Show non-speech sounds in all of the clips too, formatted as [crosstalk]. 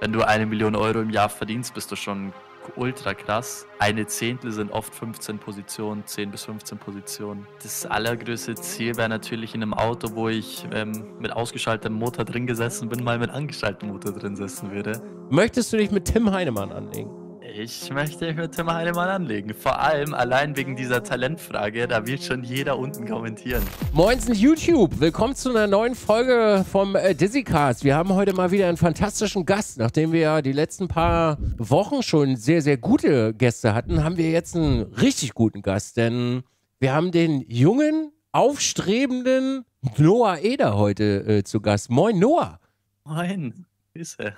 Wenn du eine Million Euro im Jahr verdienst, bist du schon ultra krass. Eine Zehntel sind oft 15 Positionen, 10 bis 15 Positionen. Das allergrößte Ziel wäre natürlich in einem Auto, wo ich ähm, mit ausgeschaltetem Motor drin gesessen bin, mal mit angeschaltetem Motor drin sitzen würde. Möchtest du dich mit Tim Heinemann anlegen? Ich möchte heute mal eine Mal anlegen. Vor allem allein wegen dieser Talentfrage, da wird schon jeder unten kommentieren. Moinsen YouTube, willkommen zu einer neuen Folge vom äh, Dizzycast. Wir haben heute mal wieder einen fantastischen Gast. Nachdem wir ja die letzten paar Wochen schon sehr, sehr gute Gäste hatten, haben wir jetzt einen richtig guten Gast, denn wir haben den jungen, aufstrebenden Noah Eder heute äh, zu Gast. Moin Noah. Moin, Grüße.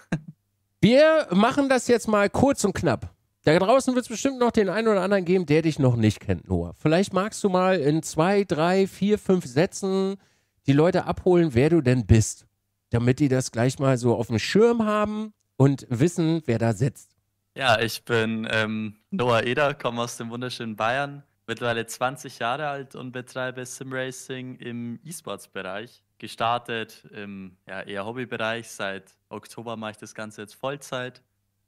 Wir machen das jetzt mal kurz und knapp. Da draußen wird es bestimmt noch den einen oder anderen geben, der dich noch nicht kennt, Noah. Vielleicht magst du mal in zwei, drei, vier, fünf Sätzen die Leute abholen, wer du denn bist, damit die das gleich mal so auf dem Schirm haben und wissen, wer da sitzt. Ja, ich bin ähm, Noah Eder, komme aus dem wunderschönen Bayern, mittlerweile 20 Jahre alt und betreibe Simracing im E-Sports-Bereich gestartet im ja, eher Hobbybereich. Seit Oktober mache ich das Ganze jetzt Vollzeit,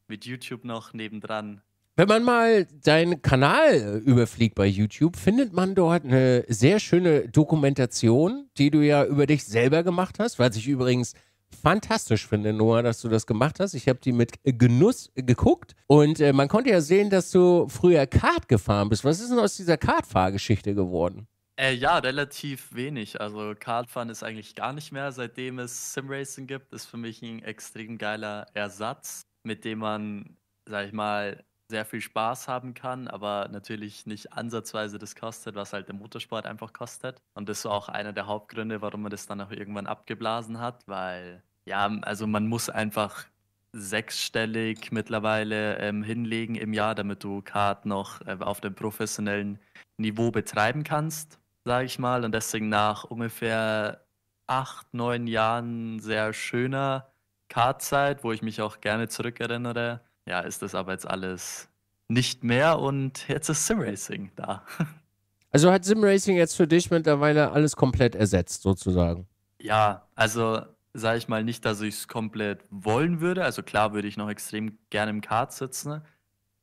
mit YouTube noch nebendran. Wenn man mal deinen Kanal überfliegt bei YouTube, findet man dort eine sehr schöne Dokumentation, die du ja über dich selber gemacht hast, was ich übrigens fantastisch finde, Noah, dass du das gemacht hast. Ich habe die mit Genuss geguckt und äh, man konnte ja sehen, dass du früher Kart gefahren bist. Was ist denn aus dieser Kartfahrgeschichte geworden? Äh, ja, relativ wenig. Also Kartfahren ist eigentlich gar nicht mehr. Seitdem es Simracing gibt, ist für mich ein extrem geiler Ersatz, mit dem man, sag ich mal, sehr viel Spaß haben kann, aber natürlich nicht ansatzweise das kostet, was halt der Motorsport einfach kostet. Und das war auch einer der Hauptgründe, warum man das dann auch irgendwann abgeblasen hat, weil ja, also man muss einfach sechsstellig mittlerweile ähm, hinlegen im Jahr, damit du Kart noch äh, auf dem professionellen Niveau betreiben kannst sage ich mal, und deswegen nach ungefähr acht, neun Jahren sehr schöner Kartzeit, wo ich mich auch gerne zurückerinnere, ja, ist das aber jetzt alles nicht mehr und jetzt ist Simracing da. [laughs] Also hat Simracing jetzt für dich mittlerweile alles komplett ersetzt, sozusagen? Ja, also sage ich mal nicht, dass ich es komplett wollen würde. Also klar würde ich noch extrem gerne im Kart sitzen.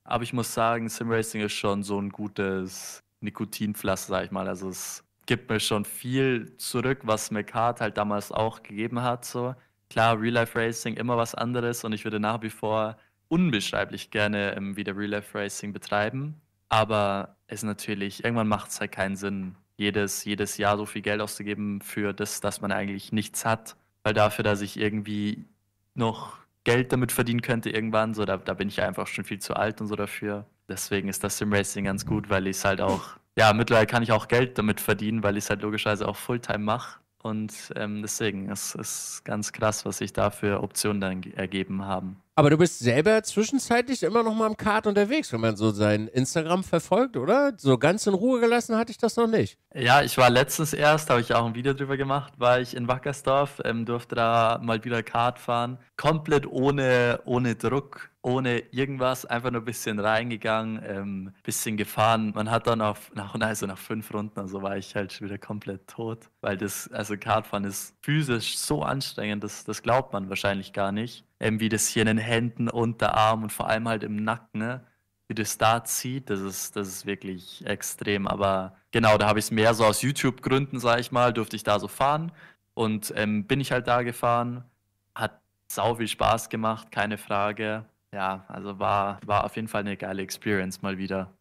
Aber ich muss sagen, Simracing ist schon so ein gutes Nikotinpflaster, sag ich mal. Also es gibt mir schon viel zurück, was McCart halt damals auch gegeben hat. So. Klar, Real Life Racing immer was anderes und ich würde nach wie vor unbeschreiblich gerne ähm, wieder Real Life Racing betreiben. Aber es natürlich, irgendwann macht es halt keinen Sinn, jedes, jedes Jahr so viel Geld auszugeben für das, dass man eigentlich nichts hat. Weil dafür, dass ich irgendwie noch Geld damit verdienen könnte irgendwann, so da, da bin ich einfach schon viel zu alt und so dafür deswegen ist das Sim Racing ganz gut, weil ich es halt auch, ja, mittlerweile kann ich auch Geld damit verdienen, weil ich es halt logischerweise auch Fulltime mache. Und ähm, deswegen ist es ganz krass, was sich da für Optionen dann ergeben haben. Aber du bist selber zwischenzeitlich immer noch mal im Kart unterwegs, wenn man so sein Instagram verfolgt, oder? So ganz in Ruhe gelassen hatte ich das noch nicht. Ja, ich war letztens erst, habe ich auch ein Video drüber gemacht, war ich in Wackersdorf, ähm, durfte da mal wieder Kart fahren. Komplett ohne, ohne Druck, ohne irgendwas, einfach nur ein bisschen reingegangen, ähm, bisschen gefahren. Man hat dann auf, nach, also nach fünf Runden, also war ich halt schon wieder komplett tot, weil das, also Kartfahren ist physisch so anstrengend, das, das glaubt man wahrscheinlich gar nicht ähm, wie das hier in den Händen, Unterarm und vor allem halt im Nacken, ne? wie das da zieht, das ist, das ist wirklich extrem. Aber genau, da habe ich es mehr so aus YouTube-Gründen, sage ich mal, durfte ich da so fahren. Und ähm, bin ich halt da gefahren, hat sau viel Spaß gemacht, keine Frage. Ja, also war, war auf jeden Fall eine geile Experience mal wieder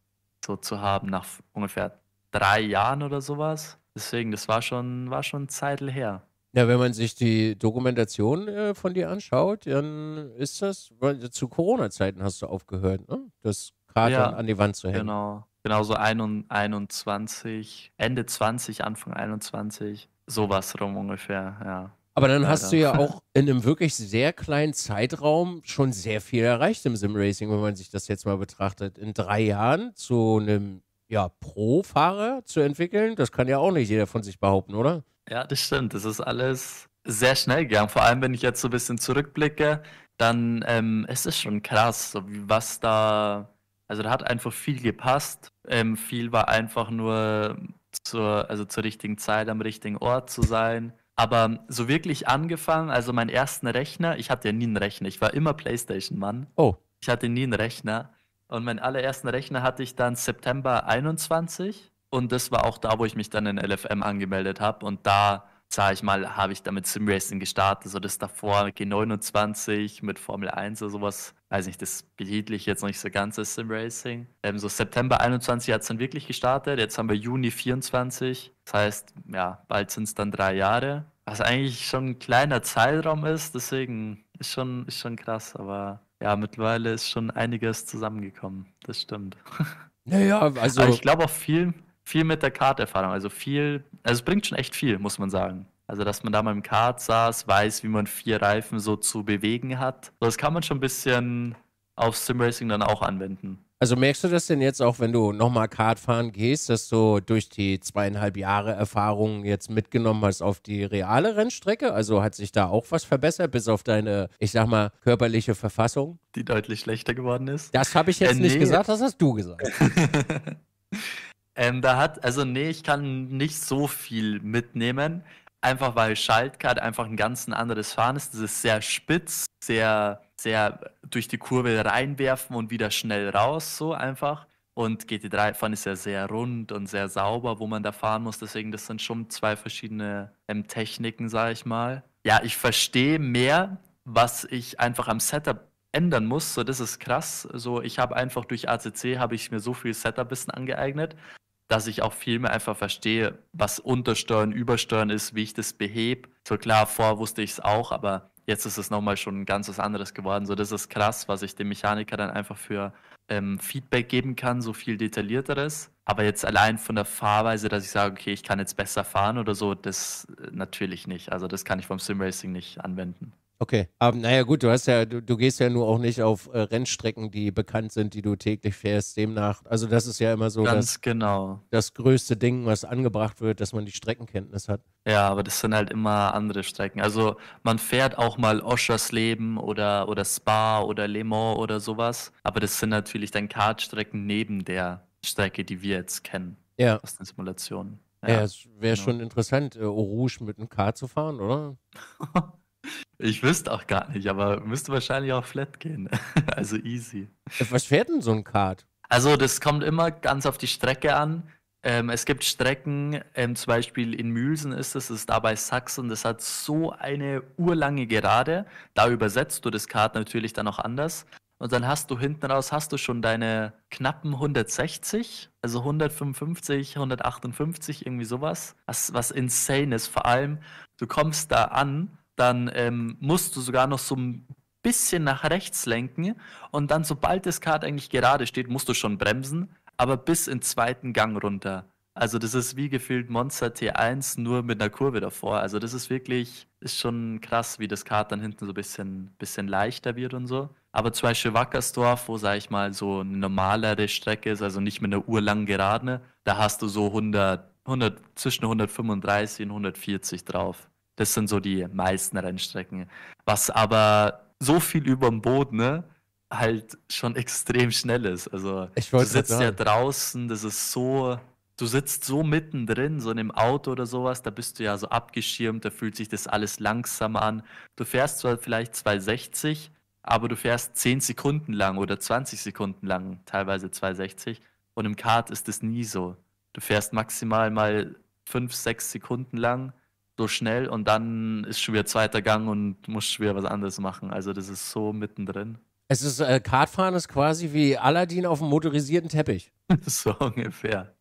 so zu haben, nach ungefähr drei Jahren oder sowas. Deswegen, das war schon, war schon Zeitel her. Ja, wenn man sich die Dokumentation äh, von dir anschaut, dann ist das, weil zu Corona-Zeiten hast du aufgehört, ne? das Kater ja, an die Wand zu hängen. Genau, genau so 21, Ende 20, Anfang 21, sowas rum ungefähr, ja. Aber dann Leider. hast du ja [laughs] auch in einem wirklich sehr kleinen Zeitraum schon sehr viel erreicht im Simracing, wenn man sich das jetzt mal betrachtet. In drei Jahren zu einem ja, Pro-Fahrer zu entwickeln, das kann ja auch nicht jeder von sich behaupten, oder? Ja, das stimmt. Das ist alles sehr schnell gegangen. Vor allem, wenn ich jetzt so ein bisschen zurückblicke, dann ähm, es ist es schon krass, was da. Also da hat einfach viel gepasst. Ähm, viel war einfach nur zur, also zur richtigen Zeit am richtigen Ort zu sein. Aber so wirklich angefangen, also meinen ersten Rechner, ich hatte ja nie einen Rechner, ich war immer Playstation-Mann. Oh. Ich hatte nie einen Rechner. Und meinen allerersten Rechner hatte ich dann September 21. Und das war auch da, wo ich mich dann in LFM angemeldet habe. Und da, sage ich mal, habe ich damit Simracing gestartet. So das davor G29 mit Formel 1 oder sowas. Weiß nicht, das betitle ich jetzt noch nicht so ganz als Simracing. Ähm, so September 21 hat es dann wirklich gestartet. Jetzt haben wir Juni 24. Das heißt, ja, bald sind es dann drei Jahre. Was eigentlich schon ein kleiner Zeitraum ist. Deswegen ist schon, ist schon krass. Aber ja, mittlerweile ist schon einiges zusammengekommen. Das stimmt. [laughs] Naja, also. Aber ich glaube auch viel viel mit der Karterfahrung. Also viel, also es bringt schon echt viel, muss man sagen. Also, dass man da mal im Kart saß, weiß, wie man vier Reifen so zu bewegen hat. das kann man schon ein bisschen auf Simracing dann auch anwenden. Also merkst du das denn jetzt auch, wenn du nochmal Kart fahren gehst, dass du durch die zweieinhalb Jahre Erfahrung jetzt mitgenommen hast auf die reale Rennstrecke? Also hat sich da auch was verbessert, bis auf deine, ich sag mal, körperliche Verfassung? Die deutlich schlechter geworden ist. Das habe ich jetzt äh, nee. nicht gesagt, das hast du gesagt. [laughs] Ähm, da hat, also nee, ich kann nicht so viel mitnehmen. Einfach weil Schaltkat einfach ein ganz anderes Fahren ist. Das ist sehr spitz, sehr, sehr durch die Kurve reinwerfen und wieder schnell raus, so einfach. Und GT3-Fahren ist ja sehr rund und sehr sauber, wo man da fahren muss. Deswegen, das sind schon zwei verschiedene ähm, Techniken, sage ich mal. Ja, ich verstehe mehr, was ich einfach am Setup ändern muss. So, das ist krass. So, ich habe einfach durch ACC habe ich mir so viel Setup-Wissen angeeignet dass ich auch viel mehr einfach verstehe, was Untersteuern, Übersteuern ist, wie ich das behebe. So klar, vorher wusste ich es auch, aber jetzt ist es nochmal schon ein ganzes anderes geworden. So, das ist krass, was ich dem Mechaniker dann einfach für ähm, Feedback geben kann, so viel detaillierteres. Aber jetzt allein von der Fahrweise, dass ich sage, okay, ich kann jetzt besser fahren oder so, das äh, natürlich nicht. Also das kann ich vom Simracing nicht anwenden. Okay, aber ähm, naja gut, du hast ja, du, du gehst ja nur auch nicht auf äh, Rennstrecken, die bekannt sind, die du täglich fährst, demnach. Also das ist ja immer so Ganz das, genau. das größte Ding, was angebracht wird, dass man die Streckenkenntnis hat. Ja, aber das sind halt immer andere Strecken. Also man fährt auch mal Oschersleben oder, oder Spa oder Le Mans oder sowas, aber das sind natürlich dann Kartstrecken neben der Strecke, die wir jetzt kennen ja. aus den Simulationen. Ja, ja es wäre genau. schon interessant, äh, Rouge mit einem Kart zu fahren, oder? [laughs] Ich wüsste auch gar nicht, aber müsste wahrscheinlich auch flat gehen. [laughs] also easy. Was fährt denn so ein Kart? Also das kommt immer ganz auf die Strecke an. Ähm, es gibt Strecken, ähm, zum Beispiel in Mühlsen ist es, das ist da bei Sachsen, das hat so eine urlange Gerade. Da übersetzt du das Kart natürlich dann auch anders. Und dann hast du hinten raus, hast du schon deine knappen 160, also 155, 158, irgendwie sowas. Was, was insane ist. Vor allem, du kommst da an dann ähm, musst du sogar noch so ein bisschen nach rechts lenken und dann, sobald das Kart eigentlich gerade steht, musst du schon bremsen, aber bis in zweiten Gang runter. Also das ist wie gefühlt Monster T1 nur mit einer Kurve davor. Also das ist wirklich, ist schon krass, wie das Kart dann hinten so ein bisschen, bisschen leichter wird und so. Aber zum Beispiel Wackersdorf, wo, sag ich mal, so eine normalere Strecke ist, also nicht mit einer Uhr lang Geraden, da hast du so 100, 100 zwischen 135 und 140 drauf. Das sind so die meisten Rennstrecken. Was aber so viel über dem Boden ne, halt schon extrem schnell ist. Also du sitzt ja draußen, das ist so, du sitzt so mittendrin, so in einem Auto oder sowas, da bist du ja so abgeschirmt, da fühlt sich das alles langsam an. Du fährst zwar vielleicht 260, aber du fährst 10 Sekunden lang oder 20 Sekunden lang, teilweise 260. Und im Kart ist es nie so. Du fährst maximal mal 5, 6 Sekunden lang so schnell und dann ist schon wieder zweiter Gang und musst schon wieder was anderes machen. Also das ist so mittendrin. Es ist äh, Kartfahren ist quasi wie Aladdin auf dem motorisierten Teppich. [laughs] so ungefähr.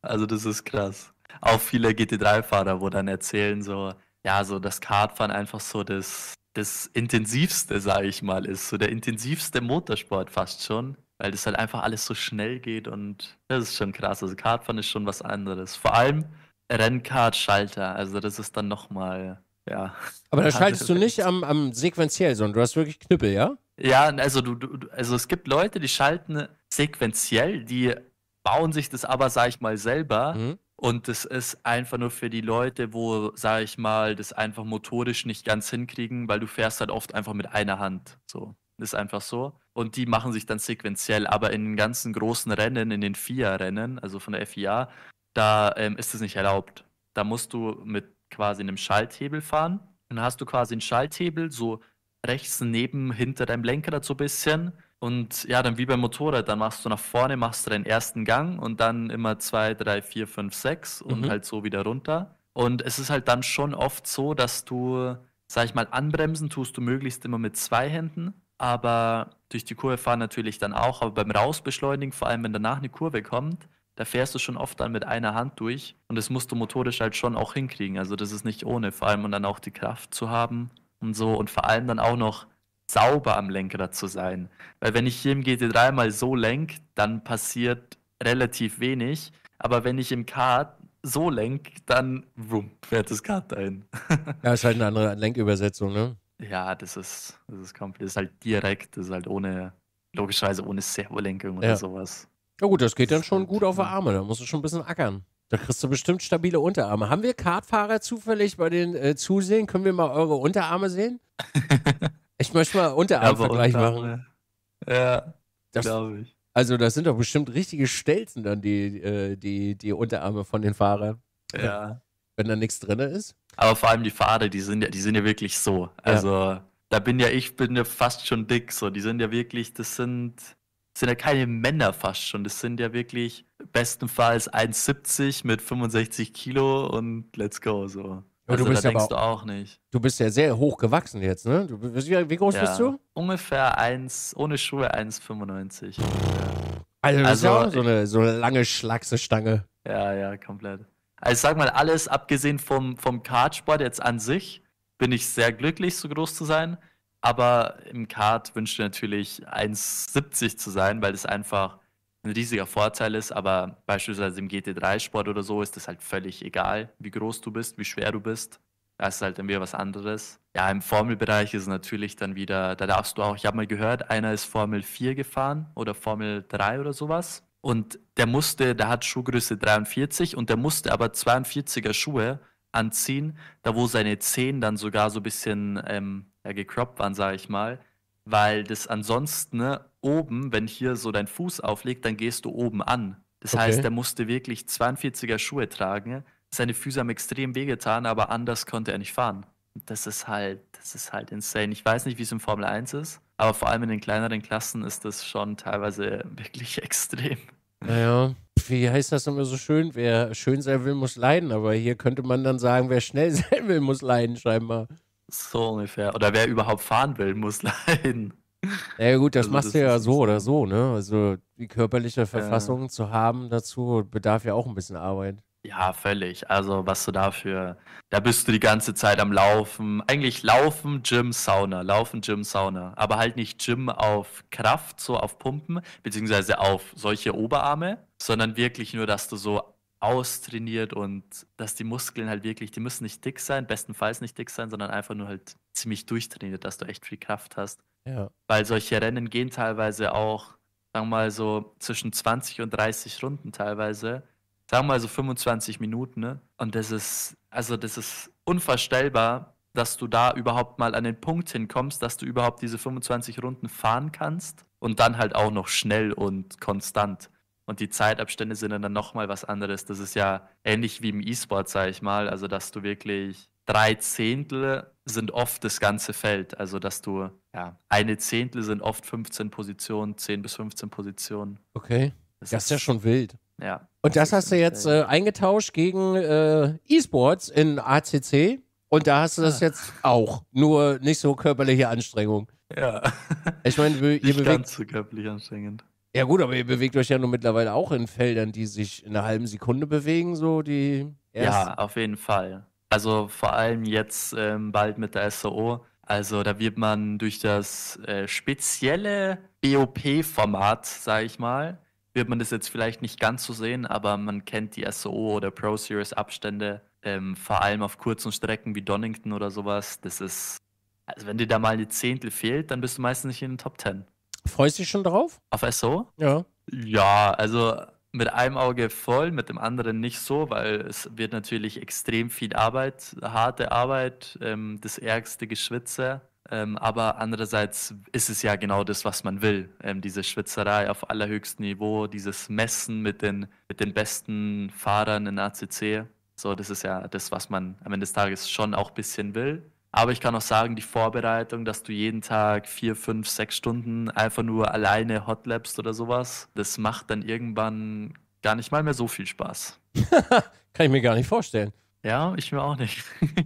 Also das ist krass. Auch viele GT3-Fahrer, wo dann erzählen so, ja, so das Kartfahren einfach so das, das intensivste, sage ich mal, ist. So der intensivste Motorsport fast schon weil das halt einfach alles so schnell geht und das ist schon krass. Also Kartfahren ist schon was anderes. Vor allem, Rennkart-Schalter. Also das ist dann nochmal, ja. Aber da schaltest du nicht am, am sequenziell, sondern du hast wirklich Knüppel, ja? Ja, also du, du, also es gibt Leute, die schalten sequenziell, die bauen sich das aber, sag ich mal, selber. Mhm. Und das ist einfach nur für die Leute, wo, sag ich mal, das einfach motorisch nicht ganz hinkriegen, weil du fährst halt oft einfach mit einer Hand. So. Das ist einfach so. Und die machen sich dann sequenziell, aber in den ganzen großen Rennen, in den FIA-Rennen, also von der FIA, da ähm, ist es nicht erlaubt. Da musst du mit quasi einem Schalthebel fahren. dann hast du quasi einen Schalthebel, so rechts neben, hinter deinem Lenkrad so ein bisschen. Und ja, dann wie beim Motorrad, dann machst du nach vorne, machst du deinen ersten Gang und dann immer zwei, drei, vier, fünf, sechs und mhm. halt so wieder runter. Und es ist halt dann schon oft so, dass du, sag ich mal, anbremsen tust du möglichst immer mit zwei Händen. Aber durch die Kurve fahren natürlich dann auch, aber beim Rausbeschleunigen, vor allem wenn danach eine Kurve kommt, da fährst du schon oft dann mit einer Hand durch und das musst du motorisch halt schon auch hinkriegen. Also das ist nicht ohne, vor allem und dann auch die Kraft zu haben und so und vor allem dann auch noch sauber am Lenkrad zu sein. Weil wenn ich hier im GT3 mal so lenk, dann passiert relativ wenig, aber wenn ich im Kart so lenk, dann wumm, fährt das Kart ein. [laughs] ja, ist halt eine andere Lenkübersetzung, ne? Ja, das ist, das ist komplett, das ist halt direkt, das ist halt ohne, logischerweise ohne Servolenkung oder ja. sowas. Ja gut, das geht dann schon gut auf die Arme. Da musst du schon ein bisschen ackern. Da kriegst du bestimmt stabile Unterarme. Haben wir Kartfahrer zufällig bei den äh, Zusehen? Können wir mal eure Unterarme sehen? [laughs] ich möchte mal Unterarmvergleich machen. Ja, glaube ich. Also das sind doch bestimmt richtige Stelzen dann, die, äh, die, die Unterarme von den Fahrern. Ja. Wenn da nichts drin ist. Aber vor allem die Pfade, die sind ja, die sind ja wirklich so. Also ja. da bin ja ich, bin ja fast schon dick. So, die sind ja wirklich, das sind sind ja keine Männer fast schon. Das sind ja wirklich bestenfalls 1,70 mit 65 Kilo und let's go so. Also, du bist da denkst du auch nicht. Du bist ja sehr hoch gewachsen jetzt, ne? Du bist, wie, groß ja, bist du? Ungefähr 1, ohne Schuhe 1,95. Also, also, so eine, so eine lange Schlachsestange. Ja, ja, komplett. Also sag mal, alles abgesehen vom, vom Kartsport jetzt an sich, bin ich sehr glücklich, so groß zu sein. Aber im Kart wünschte natürlich 1,70 zu sein, weil das einfach ein riesiger Vorteil ist. Aber beispielsweise im GT3-Sport oder so ist das halt völlig egal, wie groß du bist, wie schwer du bist. Da ist halt dann wieder was anderes. Ja, im Formelbereich ist natürlich dann wieder, da darfst du auch, ich habe mal gehört, einer ist Formel 4 gefahren oder Formel 3 oder sowas. Und der musste, der hat Schuhgröße 43 und der musste aber 42er Schuhe anziehen, da wo seine Zehen dann sogar so ein bisschen ähm, ja, gecroppt waren, sage ich mal, weil das ansonsten ne, oben, wenn hier so dein Fuß auflegt, dann gehst du oben an. Das okay. heißt, er musste wirklich 42er Schuhe tragen. Seine Füße haben extrem wehgetan, aber anders konnte er nicht fahren. Das ist halt, das ist halt insane. Ich weiß nicht, wie es in Formel 1 ist, aber vor allem in den kleineren Klassen ist das schon teilweise [laughs] wirklich extrem. Naja, wie heißt das immer so schön? Wer schön sein will, muss leiden. Aber hier könnte man dann sagen, wer schnell [laughs] sein will, muss leiden, scheinbar. So ungefähr. Oder wer überhaupt fahren will, muss leiden. [laughs] Ja gut, das also machst das du ja so oder so, ne? Also die körperliche Verfassung äh, zu haben dazu bedarf ja auch ein bisschen Arbeit. Ja, völlig. Also was du dafür, da bist du die ganze Zeit am Laufen. Eigentlich Laufen, Gym, Sauna, Laufen, Gym, Sauna. Aber halt nicht Gym auf Kraft, so auf Pumpen, beziehungsweise auf solche Oberarme, sondern wirklich nur, dass du so austrainiert und dass die Muskeln halt wirklich, die müssen nicht dick sein, bestenfalls nicht dick sein, sondern einfach nur halt ziemlich durchtrainiert, dass du echt viel Kraft hast. Ja. Weil solche Rennen gehen teilweise auch, sagen wir mal so, zwischen 20 und 30 Runden teilweise. Sagen wir mal so 25 Minuten, ne? Und das ist, also das ist unvorstellbar, dass du da überhaupt mal an den Punkt hinkommst, dass du überhaupt diese 25 Runden fahren kannst und dann halt auch noch schnell und konstant. Und die Zeitabstände sind dann nochmal was anderes. Das ist ja ähnlich wie im E-Sport, sage ich mal. Also, dass du wirklich drei Zehntel sind oft das ganze Feld. Also, dass du, ja, eine Zehntel sind oft 15 Positionen, 10 bis 15 Positionen. Okay. Das, das ist, ja schon wild. Ja. Und das hast du jetzt äh, eingetauscht gegen äh, E-Sports in ACC. Und da hast du das jetzt auch. Nur nicht so körperliche Anstrengung. Ja. Ich meine, ihr bewegt. Ganz so körperlich anstrengend. Ja, gut, aber ihr bewegt euch ja nun mittlerweile auch in Feldern, die sich in einer halben Sekunde bewegen, so die. Ersten. Ja, auf jeden Fall. Also vor allem jetzt ähm, bald mit der SOO. Also da wird man durch das äh, spezielle BOP-Format, e sag ich mal, wird man das jetzt vielleicht nicht ganz so sehen, aber man kennt die SOO oder Pro Series Abstände, ähm, vor allem auf kurzen Strecken wie Donington oder sowas. Das ist, also wenn dir da mal eine Zehntel fehlt, dann bist du meistens nicht in den Top Ten. Freust du dich schon drauf? Auf SO? Ja. Ja, also mit einem Auge voll, mit dem anderen nicht so, weil es wird natürlich extrem viel Arbeit, harte Arbeit, ähm, das ärgste Geschwitze. Ähm, aber andererseits ist es ja genau das, was man will. Ähm, diese Schwitzerei auf allerhöchstem Niveau, dieses Messen mit den, mit den besten Fahrern in ACC. So, das ist ja das, was man am Ende des Tages schon auch ein bisschen will. Aber ich kann auch sagen, die Vorbereitung, dass du jeden Tag vier, fünf, sechs Stunden einfach nur alleine hotlapst oder sowas, das macht dann irgendwann gar nicht mal mehr so viel Spaß. [laughs] kann ich mir gar nicht vorstellen. Ja, ich mir auch nicht. [laughs]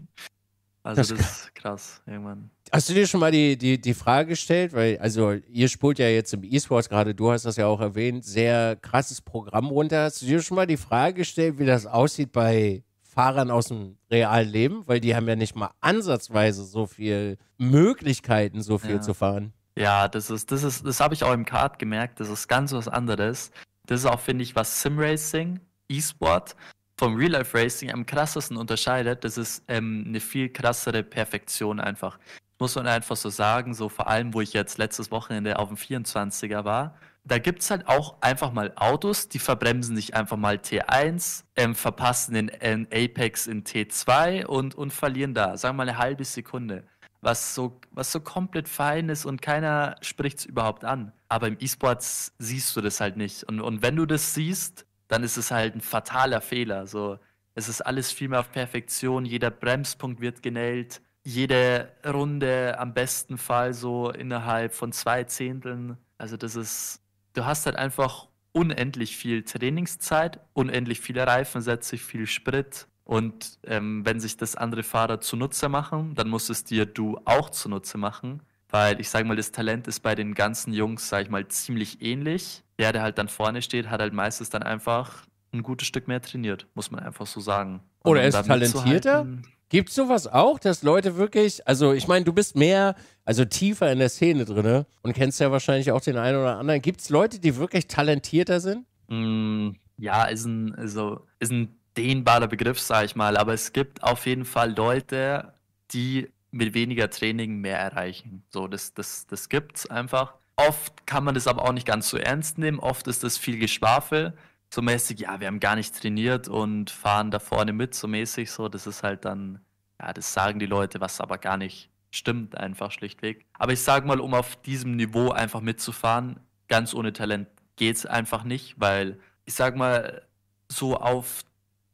also das, das ist krass irgendwann. Hast du dir schon mal die, die, die Frage gestellt? Weil, also, ihr spult ja jetzt im E-Sports gerade, du hast das ja auch erwähnt, sehr krasses Programm runter. Hast du dir schon mal die Frage gestellt, wie das aussieht bei Fahrern aus dem realen Leben, weil die haben ja nicht mal ansatzweise so viel Möglichkeiten, so viel ja. zu fahren. Ja, das ist, das ist, das habe ich auch im Kart gemerkt, das ist ganz was anderes. Das ist auch, finde ich, was Sim Racing, E-Sport vom Real-Life Racing am krassesten unterscheidet. Das ist ähm, eine viel krassere Perfektion einfach. Muss man einfach so sagen, so vor allem, wo ich jetzt letztes Wochenende auf dem 24er war da gibt es halt auch einfach mal Autos, die verbremsen sich einfach mal T1, ähm, verpassen den ähm, Apex in T2 und, und verlieren da, sagen wir mal eine halbe Sekunde. Was so, was so komplett fein ist und keiner spricht es überhaupt an. Aber im E-Sports siehst du das halt nicht. Und, und wenn du das siehst, dann ist es halt ein fataler Fehler. So, es ist alles viel mehr auf Perfektion, jeder Bremspunkt wird genäht, jede Runde am besten Fall so innerhalb von zwei Zehnteln. Also das ist, du hast halt einfach unendlich viel Trainingszeit, unendlich viele Reifensätze, viel Sprit. Und ähm, wenn sich das andere Fahrer zunutze machen, dann musst es dir du auch zunutze machen. Weil ich sage mal, das Talent ist bei den ganzen Jungs, sage ich mal, ziemlich ähnlich. Der, der halt dann vorne steht, hat halt meistens dann einfach ein gutes Stück mehr trainiert, muss man einfach so sagen. Oder er ist talentierter? Halten, Gibt es sowas auch, dass Leute wirklich, also ich meine, du bist mehr, also tiefer in der Szene drin und kennst ja wahrscheinlich auch den einen oder anderen. Gibt es Leute, die wirklich talentierter sind? Mm, ja, ist ein, also, ist ein dehnbarer Begriff, sag ich mal, aber es gibt auf jeden Fall Leute, die mit weniger Training mehr erreichen. So, das, das, das gibt's einfach. Oft kann man das aber auch nicht ganz so ernst nehmen. Oft ist das viel Geschwafel so mäßig, ja, wir haben gar nicht trainiert und fahren da vorne mit, so mäßig so. Das ist halt dann, ja, das sagen die Leute, was aber gar nicht stimmt, einfach schlichtweg. Aber ich sag mal, um auf diesem Niveau einfach mitzufahren, ganz ohne Talent geht's einfach nicht, weil ich sag mal, so auf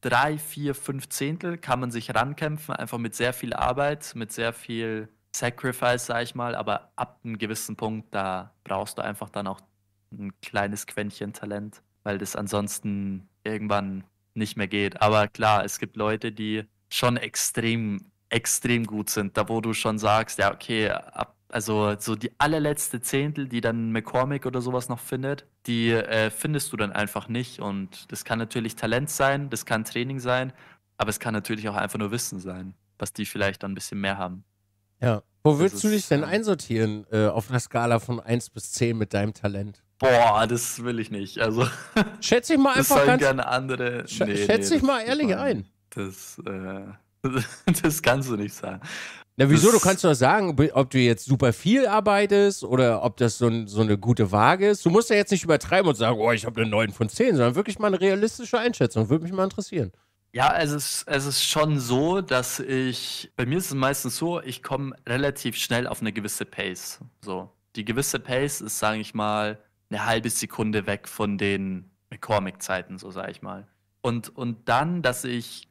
drei, vier, fünf Zehntel kann man sich rankämpfen, einfach mit sehr viel Arbeit, mit sehr viel Sacrifice, sag ich mal, aber ab einem gewissen Punkt, da brauchst du einfach dann auch ein kleines Quäntchen Talent weil das ansonsten irgendwann nicht mehr geht. Aber klar, es gibt Leute, die schon extrem, extrem gut sind, da wo du schon sagst, ja, okay, ab also so die allerletzte Zehntel, die dann McCormick oder sowas noch findet, die äh, findest du dann einfach nicht. Und das kann natürlich Talent sein, das kann Training sein, aber es kann natürlich auch einfach nur Wissen sein, was die vielleicht dann ein bisschen mehr haben. Ja. Wo würdest du dich denn ähm, einsortieren äh, auf einer Skala von 1 bis 10 mit deinem Talent? Boah, das will ich nicht. Also, [laughs] schätze ich mal einfach das ganz. gerne andere. Nee, schätze nee, ich mal ehrlich das, ein. Das, äh, [laughs] das kannst du nicht sagen. Na, wieso? Das du kannst doch sagen, ob du jetzt super viel arbeitest oder ob das so, ein, so eine gute Waage ist. Du musst ja jetzt nicht übertreiben und sagen, oh, ich habe eine 9 von 10, sondern wirklich mal eine realistische Einschätzung. Würde mich mal interessieren. Ja, es ist, es ist schon so, dass ich, bei mir ist es meistens so, ich komme relativ schnell auf eine gewisse Pace. So. Die gewisse Pace ist, sage ich mal, eine halbe Sekunde weg von den McCormick-Zeiten, so sage ich mal. Und, und dann, dass ich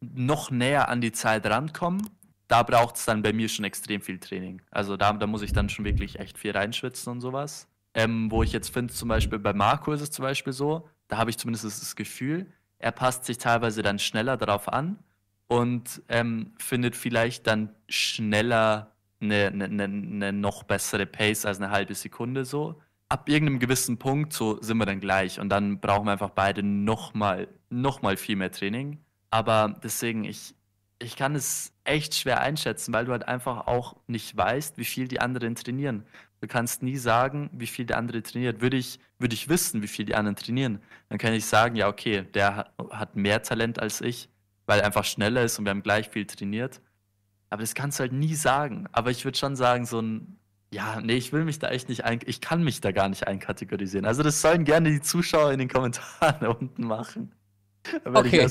noch näher an die Zeit rankomme, da braucht es dann bei mir schon extrem viel Training. Also da, da muss ich dann schon wirklich echt viel reinschwitzen und sowas. Ähm, wo ich jetzt finde, zum Beispiel bei Marco ist es zum Beispiel so, da habe ich zumindest das Gefühl, er passt sich teilweise dann schneller darauf an und ähm, findet vielleicht dann schneller eine, eine, eine noch bessere Pace als eine halbe Sekunde so ab irgendeinem gewissen Punkt so sind wir dann gleich und dann brauchen wir einfach beide nochmal noch mal viel mehr Training. Aber deswegen, ich, ich kann es echt schwer einschätzen, weil du halt einfach auch nicht weißt, wie viel die anderen trainieren. Du kannst nie sagen, wie viel der andere trainiert. Würde ich, würde ich wissen, wie viel die anderen trainieren, dann kann ich sagen, ja, okay, der hat mehr Talent als ich, weil er einfach schneller ist und wir haben gleich viel trainiert. Aber das kannst du halt nie sagen. Aber ich würde schon sagen, so ein ja, nee, ich will mich da echt nicht ein, ich kann mich da gar nicht einkategorisieren. Also das sollen gerne die Zuschauer in den Kommentaren [laughs] unten machen. Aber okay.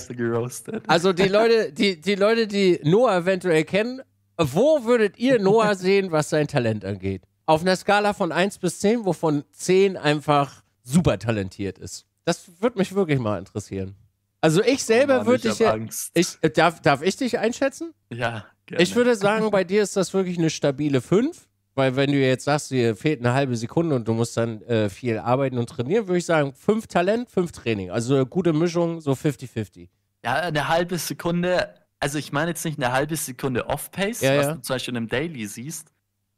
Also die [laughs] Leute, die, die Leute, die Noah eventuell kennen, wo würdet ihr Noah [laughs] sehen, was sein Talent angeht? Auf einer Skala von 1 bis 10, wovon 10 einfach super talentiert ist. Das würde mich wirklich mal interessieren. Also ich selber oh würde ich, ja, ich äh, darf, darf ich dich einschätzen? Ja, gerne. Ich würde sagen, bei dir ist das wirklich eine stabile 5. Weil wenn du jetzt sagst, dir fehlt eine halbe Sekunde und du musst dann äh, viel arbeiten und trainieren, würde ich sagen, fünf Talent, fünf Training. Also eine äh, gute Mischung, so 50-50. Ja, eine halbe Sekunde, also ich meine jetzt nicht eine halbe Sekunde Off-Pace, ja, was ja. du zum Beispiel in einem Daily siehst,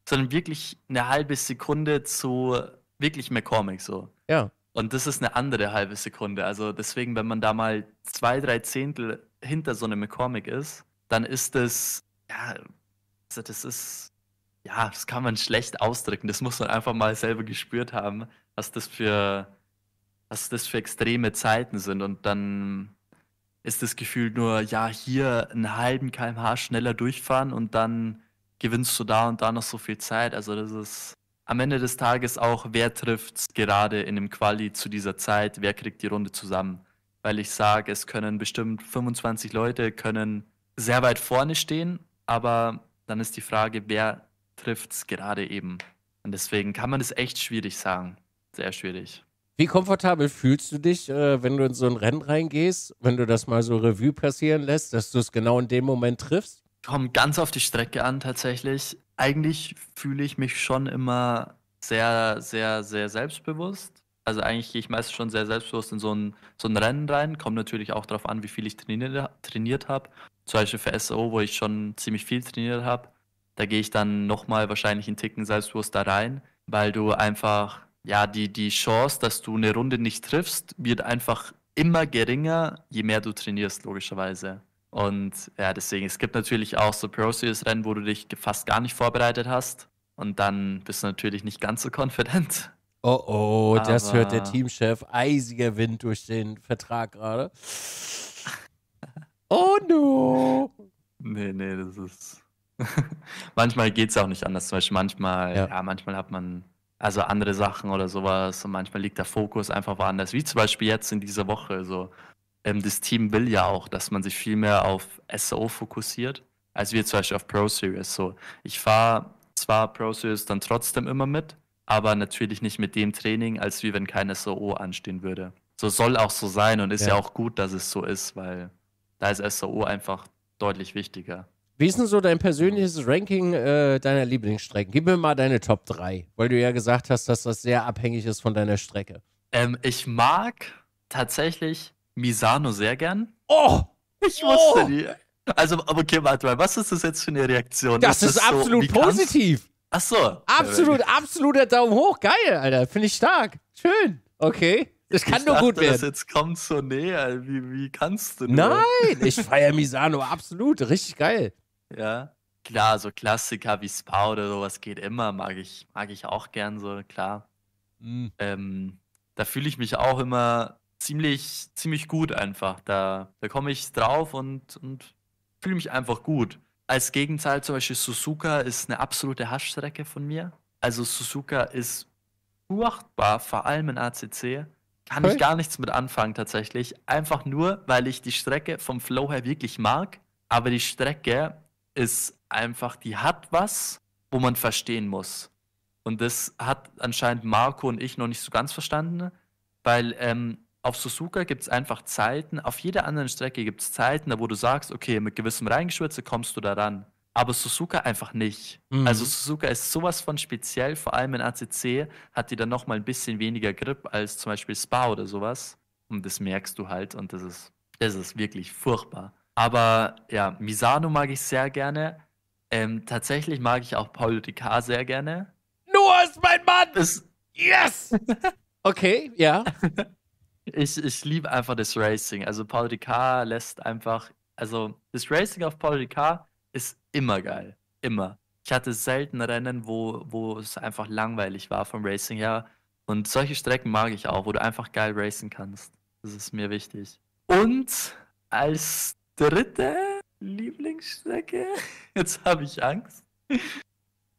sondern wirklich eine halbe Sekunde zu wirklich McCormick so. Ja. Und das ist eine andere halbe Sekunde. Also deswegen, wenn man da mal zwei, drei Zehntel hinter so einem McCormick ist, dann ist das, ja, also das ist ja, das kann man schlecht ausdrücken. Das muss man einfach mal selber gespürt haben, was das für, was das für extreme Zeiten sind. Und dann ist das Gefühl nur, ja, hier einen halben kmh schneller durchfahren und dann gewinnst du da und da noch so viel Zeit. Also das ist am Ende des Tages auch, wer trifft gerade in dem Quali zu dieser Zeit, wer kriegt die Runde zusammen. Weil ich sage, es können bestimmt 25 Leute können sehr weit vorne stehen, aber dann ist die Frage, wer trifft es gerade eben. Und deswegen kann man es echt schwierig sagen. Sehr schwierig. Wie komfortabel fühlst du dich, äh, wenn du in so ein Rennen reingehst, wenn du das mal so Revue passieren lässt, dass du es genau in dem Moment triffst? Kommt ganz auf die Strecke an, tatsächlich. Eigentlich fühle ich mich schon immer sehr, sehr, sehr selbstbewusst. Also eigentlich gehe ich meistens schon sehr selbstbewusst in so ein, so ein Rennen rein. Kommt natürlich auch darauf an, wie viel ich trainiert, trainiert habe. Zum Beispiel für SO, wo ich schon ziemlich viel trainiert habe, da gehe ich dann nochmal wahrscheinlich einen Ticken da rein, weil du einfach, ja, die, die Chance, dass du eine Runde nicht triffst, wird einfach immer geringer, je mehr du trainierst, logischerweise. Und ja, deswegen, es gibt natürlich auch so Pro-Series-Rennen, wo du dich fast gar nicht vorbereitet hast. Und dann bist du natürlich nicht ganz so konfident. Oh oh, Aber das hört der Teamchef. Eisiger Wind durch den Vertrag gerade. [laughs] Oh no! Nee, nee, das ist. [laughs] manchmal geht es auch nicht anders. Zum Beispiel manchmal, ja. ja. manchmal hat man also andere Sachen oder sowas und manchmal liegt der Fokus einfach woanders. Wie zum Beispiel jetzt in dieser Woche. So, ähm, das Team will ja auch, dass man sich viel mehr auf SEO fokussiert, als wir zum Beispiel auf Pro Series. So, ich fahre zwar Pro Series dann trotzdem immer mit, aber natürlich nicht mit dem Training, als wie wenn kein SEO anstehen würde. So soll auch so sein und ist ja, ja auch gut, dass es so ist, weil da ist SEO einfach deutlich wichtiger. Wie ist denn so dein persönliches Ranking äh, deiner Lieblingsstrecken? Gib mir mal deine Top 3, weil du ja gesagt hast, dass das sehr abhängig ist von deiner Strecke. Ähm, ich mag tatsächlich Misano sehr gern. Oh! Ich wusste oh. die. Also, okay, warte mal, was ist das jetzt für eine Reaktion? Das ist, ist das absolut so, positiv. Ach so. Absolut, absoluter Daumen hoch. Geil, Alter. Finde ich stark. Schön. Okay. Das kann ich nur dachte, gut werden. Das jetzt kommt so näher. Wie, wie kannst du nur? Nein, ich feiere Misano absolut. Richtig geil. Ja. Klar, so Klassiker wie Spa oder sowas geht immer, mag ich, mag ich auch gern so, klar. Mhm. Ähm, da fühle ich mich auch immer ziemlich, ziemlich gut einfach. Da, da komme ich drauf und, und fühle mich einfach gut. Als Gegenteil zum Beispiel Suzuka ist eine absolute Haschstrecke von mir. Also Suzuka ist furchtbar, vor allem in ACC. Kann okay. ich gar nichts mit anfangen tatsächlich. Einfach nur, weil ich die Strecke vom Flow her wirklich mag. Aber die Strecke ist einfach, die hat was, wo man verstehen muss. Und das hat anscheinend Marco und ich noch nicht so ganz verstanden, weil ähm, auf Suzuka gibt es einfach Zeiten, auf jeder anderen Strecke gibt es Zeiten, wo du sagst, okay, mit gewissem Reingeschwitze kommst du da ran. Aber Suzuka einfach nicht. Mhm. Also Suzuka ist sowas von speziell, vor allem in ACC hat die dann nochmal ein bisschen weniger Grip als zum Beispiel Spa oder sowas. Und das merkst du halt und das ist, das ist wirklich furchtbar. Aber ja, Misano mag ich sehr gerne. Ähm, tatsächlich mag ich auch Paul Ricard sehr gerne. Noah ist mein Mann! Ist yes! [laughs] okay, ja. [laughs] ich ich liebe einfach das Racing. Also Paul Ricard lässt einfach, also das Racing auf Paul Ricard ist immer geil. Immer. Ich hatte selten Rennen, wo, wo es einfach langweilig war vom Racing her. Und solche Strecken mag ich auch, wo du einfach geil racen kannst. Das ist mir wichtig. Und als dritte Lieblingsstrecke, [laughs] jetzt habe ich Angst,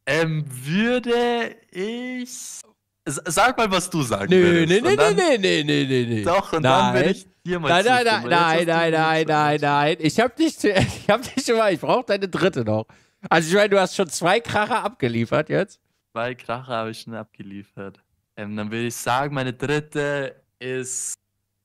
ähm, würde ich. Sag mal, was du sagen nö, würdest. Nö, nö, dann, nö, nö, nö, nö, nö. Doch, und nein. dann würde ich dir mal Nein, nein, nein, nein, nein, nein, nein, nein. Ich habe dich, [laughs] ich hab dich schon ich brauche deine dritte noch. Also ich meine, du hast schon zwei Kracher abgeliefert jetzt. Zwei Kracher habe ich schon abgeliefert. Ähm, dann würde ich sagen, meine dritte ist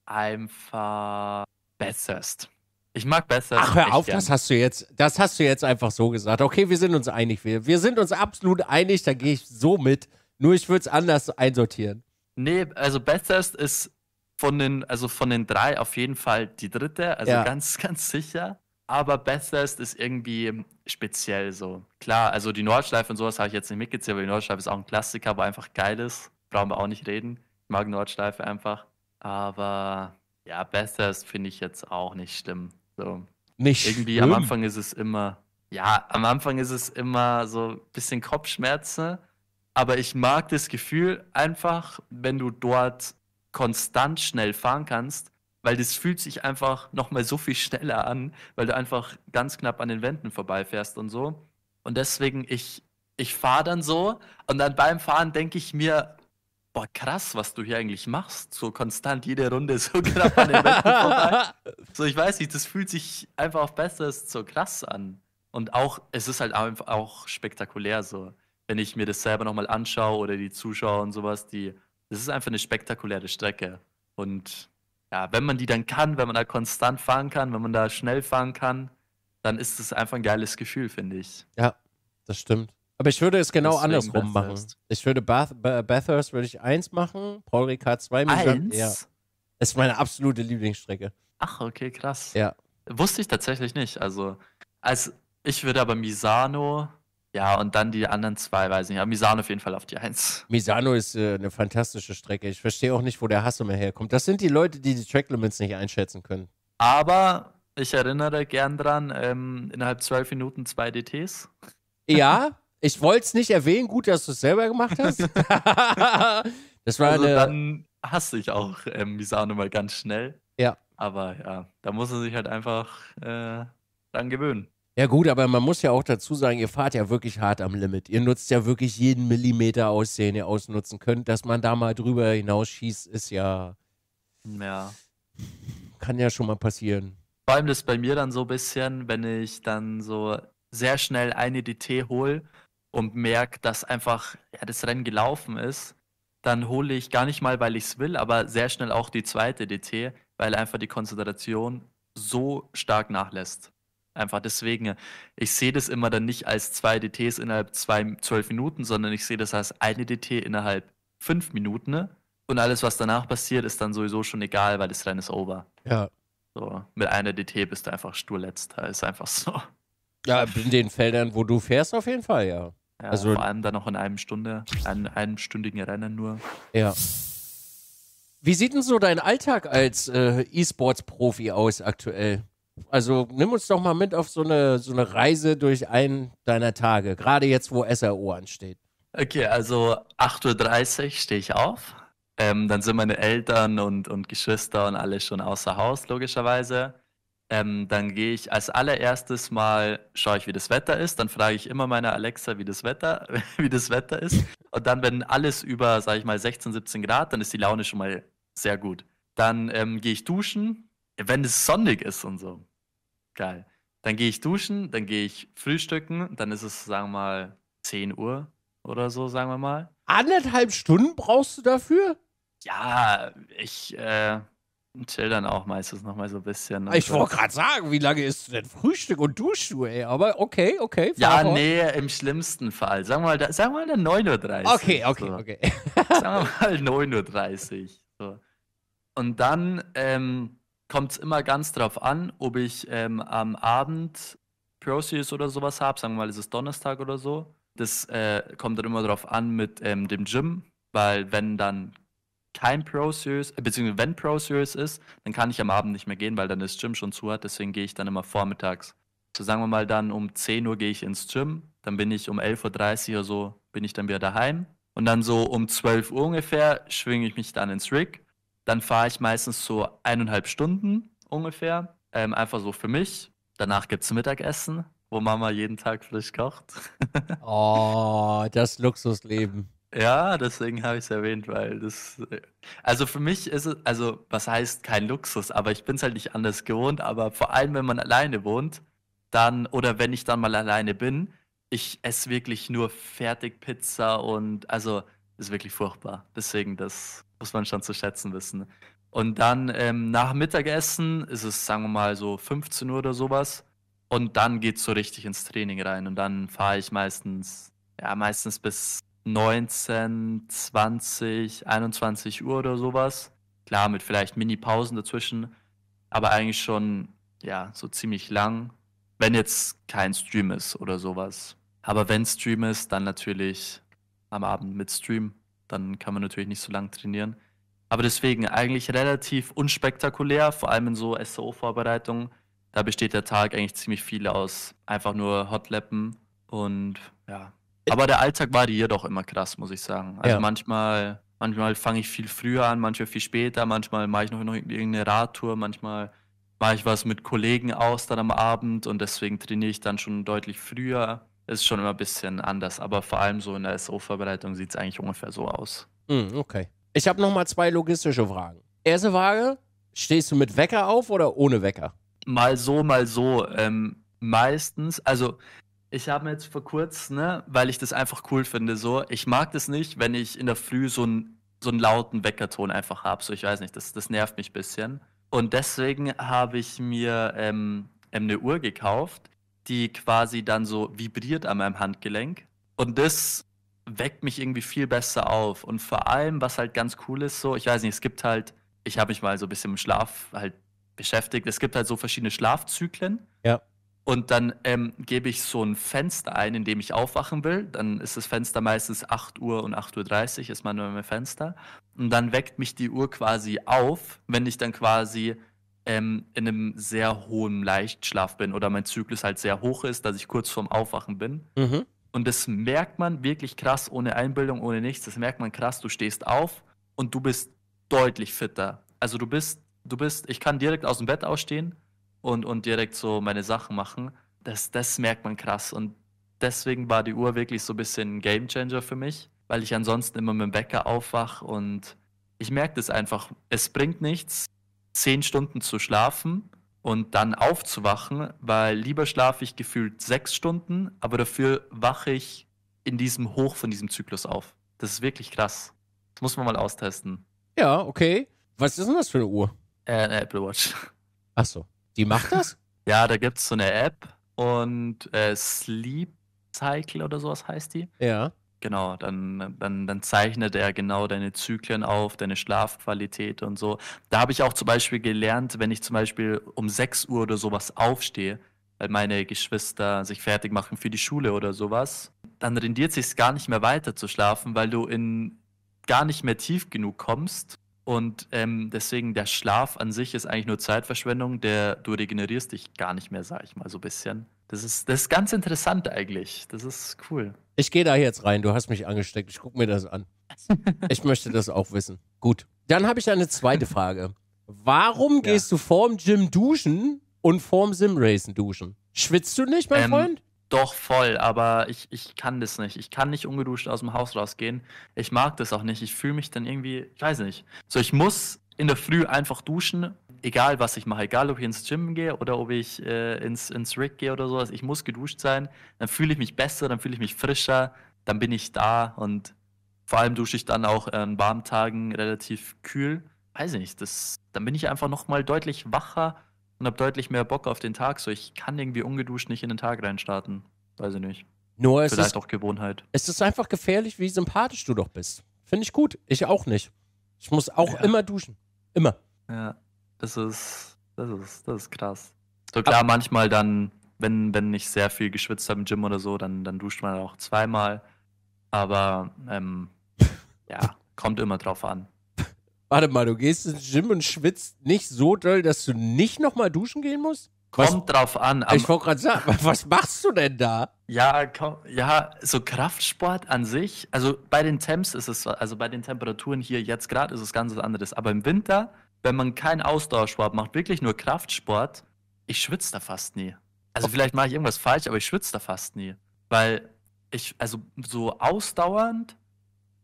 einfach Bathurst. Ich mag besser. Ach, hör auf, das hast du jetzt, das hast du jetzt einfach so gesagt. Okay, wir sind uns einig. Wir, wir sind uns absolut einig, da gehe ich so mit. Nur ich würde es anders einsortieren. Nee, also Bathurst ist von den, also von den drei auf jeden Fall die dritte, also ja. ganz, [laughs] ganz sicher. Aber Bathurst ist irgendwie speziell so. Klar, also die Nordschleife und sowas habe ich jetzt nicht mitgezählt, weil die Nordschleife ist auch ein Klassiker, aber einfach geil ist. Brauchen wir auch nicht reden. Ich mag Nordschleife einfach. Aber ja, Bathurst finde ich jetzt auch nicht schlimm. So. Nicht. Irgendwie schlimm. am Anfang ist es immer, ja, am Anfang ist es immer so ein bisschen Kopfschmerzen, aber ich mag das Gefühl einfach, wenn du dort konstant schnell fahren kannst, weil das fühlt sich einfach nochmal so viel schneller an, weil du einfach ganz knapp an den Wänden vorbeifährst und so. Und deswegen, ich, ich fahre dann so und dann beim Fahren denke ich mir, boah, krass, was du hier eigentlich machst. So konstant jede Runde so knapp [laughs] an den Wänden vorbei. So, ich weiß nicht, das fühlt sich einfach auf Besseres so krass an. Und auch, es ist halt einfach auch spektakulär so. Wenn ich mir das selber nochmal anschaue oder die Zuschauer und sowas, die, das ist einfach eine spektakuläre Strecke. Und ja, wenn man die dann kann, wenn man da konstant fahren kann, wenn man da schnell fahren kann, dann ist es einfach ein geiles Gefühl, finde ich. Ja, das stimmt. Aber ich würde es genau Deswegen andersrum Bathurst. machen. Ich würde Bath, Bathurst würde ich eins machen, Paul Ricard 2 Eins? Ja. Das ist meine absolute Lieblingsstrecke. Ach, okay, krass. Ja. Wusste ich tatsächlich nicht. Also, als ich würde aber Misano, ja, und dann die anderen zwei, weiß ich nicht. Aber Misano auf jeden Fall auf die Eins. Misano ist äh, eine fantastische Strecke. Ich verstehe auch nicht, wo der Hass immer herkommt. Das sind die Leute, die die Track Limits nicht einschätzen können. Aber ich erinnere gern dran, ähm, innerhalb zwölf Minuten zwei DTs. Ja, [laughs] Ich wollte es nicht erwähnen, gut, dass du es selber gemacht hast. [laughs] [laughs] das war also eine... dann hasse ich auch ähm, Misano mal ganz schnell. Ja. Aber ja, da muss man sich halt einfach äh, dran gewöhnen. Ja gut, aber man muss ja auch dazu sagen, ihr fahrt ja wirklich hart am Limit. Ihr nutzt ja wirklich jeden Millimeter aus, den ihr ausnutzen könnt. Dass man da mal drüber hinausschießt, ist ja... Ja. Kann ja schon mal passieren. Vor allem das bei mir dann so ein bisschen, wenn ich dann so sehr schnell eine DT hole und merke, dass einfach ja, das Rennen gelaufen ist, dann hole ich gar nicht mal, weil ich es will, aber sehr schnell auch die zweite DT, weil einfach die Konzentration so stark nachlässt. Einfach deswegen, ich sehe das immer dann nicht als zwei DTs innerhalb zwei, zwölf Minuten, sondern ich sehe das als eine DT innerhalb fünf Minuten. Ne? Und alles, was danach passiert, ist dann sowieso schon egal, weil das Rennen ist over. Ja. So, mit einer DT bist du einfach sturletzter, ist einfach so. Ja, in den Feldern, wo du fährst, auf jeden Fall, ja. Ja, also, vor allem dann noch in einem Stunde, in einem stündigen Rennen nur. Ja. Wie sieht denn so dein Alltag als äh, E-Sports-Profi aus aktuell? Also nimm uns doch mal mit auf so eine, so eine Reise durch einen deiner Tage, gerade jetzt, wo SRO ansteht. Okay, also 8.30 Uhr stehe ich auf. Ähm, dann sind meine Eltern und, und Geschwister und alle schon außer Haus, logischerweise. Ähm, dann gehe ich als allererstes mal, schaue ich, wie das Wetter ist. Dann frage ich immer meine Alexa, wie das Wetter, [laughs] wie das Wetter ist. Und dann, wenn alles über, sage ich mal, 16, 17 Grad, dann ist die Laune schon mal sehr gut. Dann ähm, gehe ich duschen, wenn es sonnig ist und so. Geil. Dann gehe ich duschen, dann gehe ich frühstücken, dann ist es, sagen wir mal, 10 Uhr oder so, sagen wir mal. Anderthalb Stunden brauchst du dafür? Ja, ich, äh, chill dann auch meistens noch mal so ein bisschen. Ich wollte gerade sagen, wie lange ist denn Frühstück und duschst ey? Aber okay, okay. Ja, auf. nee, im schlimmsten Fall. [laughs] Sagen wir mal, da, sagen wir mal 9.30 Uhr. Okay, okay, so. okay. sagen wir mal 9.30 Uhr. So. Und dann ähm, kommt es immer ganz drauf an, ob ich ähm, am Abend Proceus oder sowas habe. Sagen wir mal, ist es ist Donnerstag oder so. Das äh, kommt dann immer drauf an mit ähm, dem Gym, weil wenn dann kein Pro-Series, äh, beziehungsweise wenn Pro-Series ist, dann kann ich am Abend nicht mehr gehen, weil dann das Gym schon zu hat. Deswegen gehe ich dann immer vormittags. So sagen wir mal dann um 10 Uhr gehe ich ins Gym, dann bin ich um 11.30 Uhr oder so, bin ich dann wieder daheim. Und dann so um 12 Uhr ungefähr schwinge ich mich dann ins Rig. Dann fahre ich meistens so eineinhalb Stunden ungefähr, ähm, einfach so für mich. Danach gibt es Mittagessen, wo Mama jeden Tag frisch kocht. [laughs] oh, das Luxusleben. Ja, deswegen habe ich es erwähnt, weil das. Äh, also für mich ist es, also was heißt kein Luxus, aber ich bin es halt nicht anders gewohnt. Aber vor allem, wenn man alleine wohnt, dann, oder wenn ich dann mal alleine bin, ich esse wirklich nur Fertigpizza und also ist wirklich furchtbar. Deswegen, das muss man schon zu schätzen wissen. Und dann ähm, nach Mittagessen ist es, sagen wir mal, so 15 Uhr oder sowas. Und dann geht es so richtig ins Training rein. Und dann fahre ich meistens, ja, meistens bis 19, 20, 21 Uhr oder sowas. Klar, mit vielleicht Mini-Pausen dazwischen, aber eigentlich schon, ja, so ziemlich lang, wenn jetzt kein Stream ist oder sowas. Aber wenn Stream ist, dann natürlich am Abend mit Stream. Dann kann man natürlich nicht so lang trainieren. Aber deswegen eigentlich relativ unspektakulär, vor allem in so SO-Vorbereitungen. Da besteht der Tag eigentlich ziemlich viel aus einfach nur Hotlappen und ja, aber der Alltag variiert auch immer krass, muss ich sagen. Also ja. manchmal, manchmal fange ich viel früher an, manchmal viel später, manchmal mache ich noch, irgendeine Radtour, manchmal mache ich was mit Kollegen aus dann am Abend und deswegen trainiere ich dann schon deutlich früher. Ist schon immer ein bisschen anders, aber vor allem so in der SO-Vorbereitung sieht es eigentlich ungefähr so aus. Hm, okay. Ich habe nochmal zwei logistische Fragen. Erste Frage, stehst du mit Wecker auf oder ohne Wecker? Mal so, mal so. Ähm, meistens, also ich habe mir jetzt vor kurzem, ne, weil ich das einfach cool finde, so, ich mag das nicht, wenn ich in der Früh so einen so einen lauten Weckerton einfach habe. So, ich weiß nicht, das, das nervt mich ein bisschen. Und deswegen habe ich mir ähm, eine ähm, Uhr gekauft, die quasi dann so vibriert an meinem Handgelenk. Und das weckt mich irgendwie viel besser auf. Und vor allem, was halt ganz cool ist, so, ich weiß nicht, es gibt halt, ich habe mich mal so ein bisschen im Schlaf halt beschäftigt. Es gibt halt so verschiedene Schlafzyklen. Ja. Und dann ähm, gebe ich so ein Fenster ein, in dem ich aufwachen will. Dann ist das Fenster meistens 8 Uhr und 8.30 Uhr ist mein neues Fenster. Und dann weckt mich die Uhr quasi auf, wenn ich dann quasi ähm, in einem sehr hohen Leichtschlaf bin oder mein Zyklus halt sehr hoch ist, dass ich kurz vorm Aufwachen bin. Mhm. Und das merkt man wirklich krass, ohne Einbildung, ohne nichts. Das merkt man krass. Du stehst auf und du bist deutlich fitter. Also du bist, du bist, ich kann direkt aus dem Bett ausstehen und, und direkt so meine Sachen machen. Das, das merkt man krass. Und deswegen war die Uhr wirklich so ein bisschen ein Game Changer für mich, weil ich ansonsten immer mit dem Bäcker aufwache und ich merke das einfach. Es bringt nichts, zehn Stunden zu schlafen und dann aufzuwachen, weil lieber schlafe ich gefühlt sechs Stunden, aber dafür wache ich in diesem Hoch von diesem Zyklus auf. Das ist wirklich krass. Das muss man mal austesten. Ja, okay. Was ist denn das für eine Uhr? Äh, eine Apple Watch. Ach so. Die macht das? [laughs] Ja, da gibt es so eine App und äh, Sleep Cycle oder sowas heißt die. Ja. Genau, dann, dann, dann zeichnet er genau deine Zyklen auf, deine Schlafqualität und so. Da habe ich auch zum Beispiel gelernt, wenn ich zum Beispiel um 6 Uhr oder sowas aufstehe, weil meine Geschwister sich fertig machen für die Schule oder sowas, dann rendiert es sich gar nicht mehr weiter zu schlafen, weil du in gar nicht mehr tief genug kommst und ähm, deswegen, der Schlaf an sich ist eigentlich nur Zeitverschwendung, der du regenerierst dich gar nicht mehr, sag ich mal, so ein bisschen. Das ist, das ist ganz interessant eigentlich. Das ist cool. Ich gehe da jetzt rein, du hast mich angesteckt. Ich gucke mir das an. ich möchte das auch wissen. Gut. Dann habe ich eine zweite Frage. Warum ja. gehst du vorm Gym duschen und vorm Simracen duschen? Schwitzt du nicht, mein ähm, Freund? Doch, voll, aber ich, ich kann das nicht. Ich kann nicht ungeduscht aus dem Haus rausgehen. Ich mag das auch nicht. Ich fühle mich dann irgendwie, ich weiß nicht. So, ich muss in der Früh einfach duschen, egal was ich mache, egal ob ich ins Gym gehe oder ob ich äh, ins, ins Rig gehe oder sowas. Ich muss geduscht sein. Dann fühle ich mich besser, dann fühle ich mich frischer, dann bin ich da und vor allem dusche ich dann auch an warmen Tagen relativ kühl. Weiß ich nicht, das, dann bin ich einfach nochmal deutlich wacher und habe deutlich mehr Bock auf den Tag. So, ich kann irgendwie ungeduscht nicht in den Tag reinstarten. Weiß ich nicht. Nur es Vielleicht ist, auch Gewohnheit. Es ist einfach gefährlich, wie sympathisch du doch bist. Finde ich gut. Ich auch nicht. Ich muss auch ja. immer duschen. Immer. Ja, das ist, das ist, das ist krass. So klar, Aber manchmal dann, wenn, wenn ich sehr viel geschwitzt habe im Gym oder so, dann, dann duscht man auch zweimal. Aber ähm, [laughs] ja, kommt immer drauf an. Warte mal, du gehst ins Gym und schwitzt nicht so doll, dass du nicht nochmal duschen gehen musst? Kommt was? drauf an. ich wollte gerade sagen, [laughs] was machst du denn da? Ja, komm, ja, so Kraftsport an sich, also bei den Temps ist es, also bei den Temperaturen hier jetzt gerade ist es ganz was anderes. Aber im Winter, wenn man keinen Ausdauersport macht, wirklich nur Kraftsport, ich schwitze da fast nie. Also oh. vielleicht mache ich irgendwas falsch, aber ich schwitze da fast nie. Weil ich, also so ausdauernd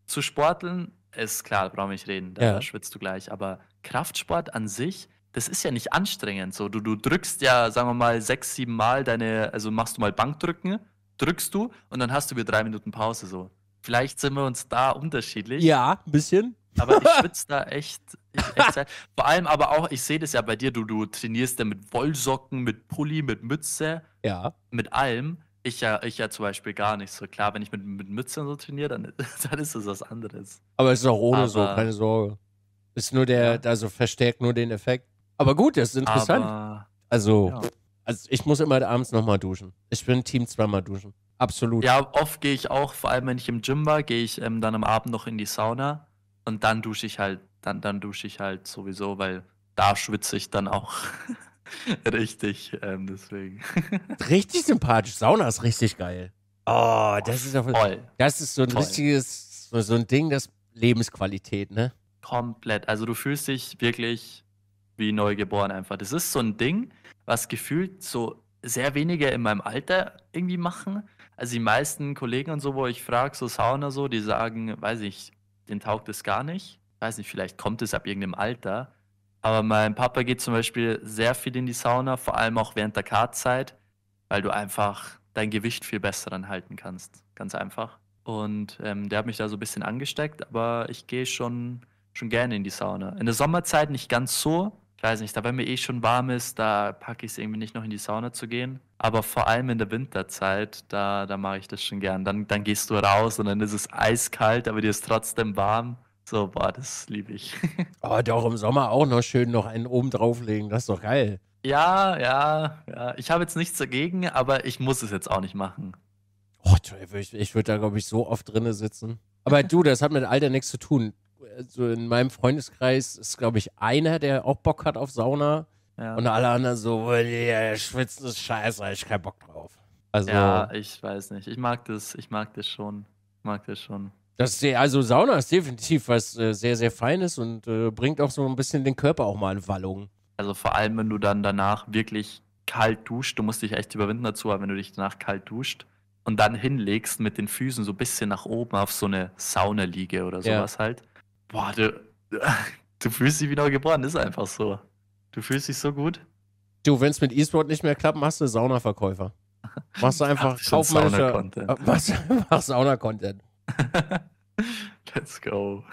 zu sporteln, ist klar, brauche ich nicht reden, da ja. schwitzt du gleich. Aber Kraftsport an sich, das ist ja nicht anstrengend. So, du, du drückst ja, sagen wir mal, sechs, sieben Mal deine, also machst du mal Bankdrücken, drückst du und dann hast du wieder drei Minuten Pause. So, vielleicht sind wir uns da unterschiedlich. Ja, ein bisschen. Aber ich [laughs] schwitze da echt, echt Vor allem aber auch, ich sehe das ja bei dir, du, du trainierst ja mit Wollsocken, mit Pulli, mit Mütze, ja. mit allem. Ich ja, ich ja zum Beispiel gar nicht so. Klar, wenn ich mit, mit Mützen so trainiere, dann, [laughs] dann ist es was anderes. Aber es ist auch ohne aber, so, keine Sorge. Ist nur der, ja. also verstärkt nur den Effekt. Aber gut, das ist interessant. Aber, also, ja. also ich muss immer abends nochmal duschen. Ich bin Team zweimal duschen. Absolut. Ja, oft gehe ich auch, vor allem wenn ich im Gym war, gehe ich ähm, dann am Abend noch in die Sauna und dann dusche ich halt, dann, dann dusche ich halt sowieso, weil da schwitze ich dann auch. [laughs] [laughs] Richtig, ähm, deswegen. [laughs] richtig sympathisch. Sauna ist richtig geil. Oh, das ist doch, Voll. das ist so ein Voll. richtiges, so, so ein Ding, das Lebensqualität, ne? Komplett. Also du fühlst dich wirklich wie neugeboren einfach. Das ist so ein Ding, was gefühlt so sehr wenige in meinem Alter irgendwie machen. Also die meisten Kollegen und so, wo ich frage, so Sauna so, die sagen, weiß ich, den taugt es gar nicht. Weiß nicht, vielleicht kommt es ab irgendeinem Alter. Aber mein Papa geht zum Beispiel sehr viel in die Sauna, vor allem auch während der Kartzeit, weil du einfach dein Gewicht viel besser dann halten kannst. Ganz einfach. Und ähm, der hat mich da so ein bisschen angesteckt, aber ich gehe schon, schon gerne in die Sauna. In der Sommerzeit nicht ganz so. Ich weiß nicht, da wenn mir eh schon warm ist, da packe ich es irgendwie nicht noch in die Sauna zu gehen. Aber vor allem in der Winterzeit, da, da mache ich das schon gern. Dann, dann gehst du raus und dann ist es eiskalt, aber dir ist trotzdem warm. So war das, liebe ich. Aber [laughs] oh, doch im Sommer auch noch schön noch einen oben drauflegen, das ist doch geil. Ja, ja, ja. Ich habe jetzt nichts dagegen, aber ich muss es jetzt auch nicht machen. Oh, ich, ich würde da, glaube ich, so oft drinne sitzen. Aber du, das hat mit Alter nichts zu tun. Also in meinem Freundeskreis ist, glaube ich, einer, der auch Bock hat auf Sauna. Ja. Und alle anderen so, oh, ja, schwitzen ist scheiße, ich keinen Bock drauf. Also, ja, ich weiß nicht. Ich mag das, ich mag das schon. Ich mag das schon. Das, also Sauna ist definitiv was äh, sehr, sehr Feines und äh, bringt auch so ein bisschen den Körper auch mal in Wallung. Also vor allem, wenn du dann danach wirklich kalt duscht, du musst dich echt überwinden dazu, aber wenn du dich danach kalt duscht und dann hinlegst mit den Füßen so ein bisschen nach oben auf so eine Saunaliege oder sowas ja. halt, boah, du, [laughs] du fühlst dich wie neu geboren, ist einfach so. Du fühlst dich so gut. Du, wenn es mit E-Sport nicht mehr klappt, machst du Saunaverkäufer. [laughs] [laughs] Machst du einfach Sauna-Content. kaufmännische. Machst, machst Sauna-Content. [laughs] Let's go.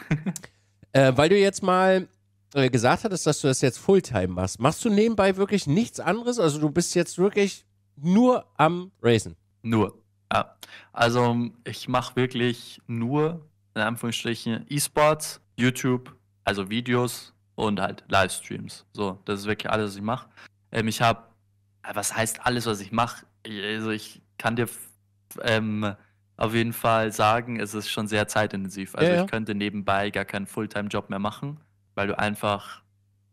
Äh, weil du jetzt mal äh, gesagt hattest, dass du das jetzt Fulltime machst, machst du nebenbei wirklich nichts anderes? Also du bist jetzt wirklich nur am Racen? Nur, ja. Also ich mache wirklich nur, in Anführungsstrichen, E-Sports, YouTube, also Videos und halt Livestreams. So, das ist wirklich alles, was ich mache. Ähm, ich habe, äh, was heißt alles, was ich mache? Also ich kann dir ähm, auf jeden Fall sagen, es ist schon sehr zeitintensiv. Also ja, ja. ich könnte nebenbei gar keinen Fulltime-Job mehr machen, weil du einfach,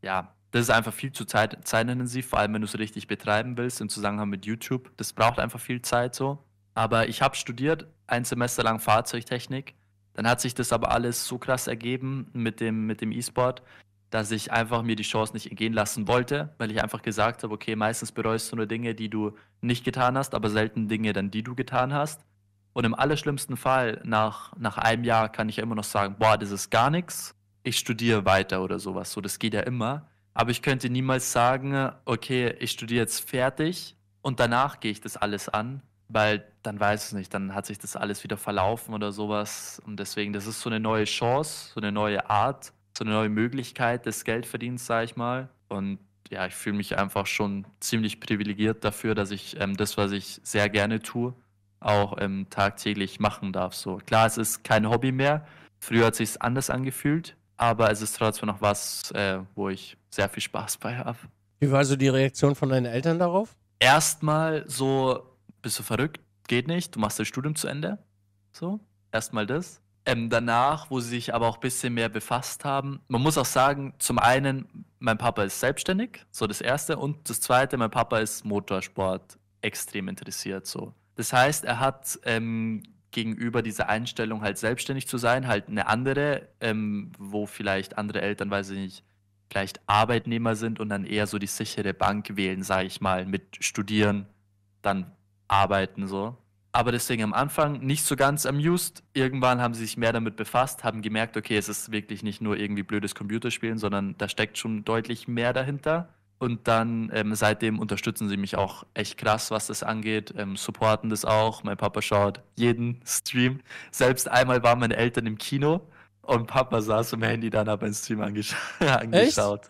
ja, das ist einfach viel zu zeit, zeitintensiv, vor allem wenn du es richtig betreiben willst im Zusammenhang mit YouTube. Das braucht einfach viel Zeit so. Aber ich habe studiert, ein Semester lang Fahrzeugtechnik. Dann hat sich das aber alles so krass ergeben mit dem, mit dem E-Sport, dass ich einfach mir die Chance nicht entgehen lassen wollte, weil ich einfach gesagt habe, okay, meistens bereust du nur Dinge, die du nicht getan hast, aber selten Dinge dann, die du getan hast. Und im allerschlimmsten Fall, nach, nach einem Jahr kann ich ja immer noch sagen, boah, das ist gar nichts, ich studiere weiter oder sowas. So, das geht ja immer. Aber ich könnte niemals sagen, okay, ich studiere jetzt fertig und danach gehe ich das alles an, weil dann weiß ich es nicht, dann hat sich das alles wieder verlaufen oder sowas. Und deswegen, das ist so eine neue Chance, so eine neue Art, so eine neue Möglichkeit des Geldverdienst, sage ich mal. Und ja, ich fühle mich einfach schon ziemlich privilegiert dafür, dass ich ähm, das, was ich sehr gerne tue, auch ähm, tagtäglich machen darf. So klar, es ist kein Hobby mehr. Früher hat sich anders angefühlt, aber es ist trotzdem noch was, äh, wo ich sehr viel Spaß bei habe. Wie war so die Reaktion von deinen Eltern darauf? Erstmal so, bist du verrückt? Geht nicht, du machst das Studium zu Ende. So, erstmal das. Ähm, danach, wo sie sich aber auch ein bisschen mehr befasst haben, man muss auch sagen, zum einen, mein Papa ist selbstständig, so das Erste. Und das Zweite, mein Papa ist Motorsport extrem interessiert, so. Das heißt, er hat ähm, gegenüber dieser Einstellung, halt selbstständig zu sein, halt eine andere, ähm, wo vielleicht andere Eltern, weiß ich nicht, vielleicht Arbeitnehmer sind und dann eher so die sichere Bank wählen, sage ich mal, mit Studieren, dann arbeiten so. Aber deswegen am Anfang nicht so ganz amused. Irgendwann haben sie sich mehr damit befasst, haben gemerkt, okay, es ist wirklich nicht nur irgendwie blödes Computerspielen, sondern da steckt schon deutlich mehr dahinter. Und dann ähm, seitdem unterstützen sie mich auch echt krass, was das angeht, ähm, supporten das auch. Mein Papa schaut jeden Stream. Selbst einmal waren meine Eltern im Kino und Papa saß im Handy dann hat einen Stream angesch [laughs] angeschaut.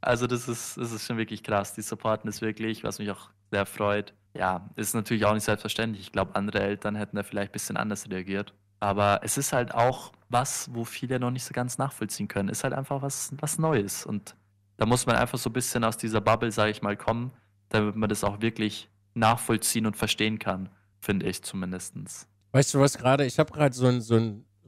Also das ist, das ist schon wirklich krass. Die supporten das wirklich, was mich auch sehr freut. Ja, ist natürlich auch nicht selbstverständlich. Ich glaube, andere Eltern hätten da vielleicht ein bisschen anders reagiert. Aber es ist halt auch was, wo viele noch nicht so ganz nachvollziehen können. Ist halt einfach was, was Neues. Und da muss man einfach so ein bisschen aus dieser Bubble, sage ich mal, kommen, damit man das auch wirklich nachvollziehen und verstehen kann, finde ich zumindestens. Weißt du was gerade? Ich habe gerade so einen so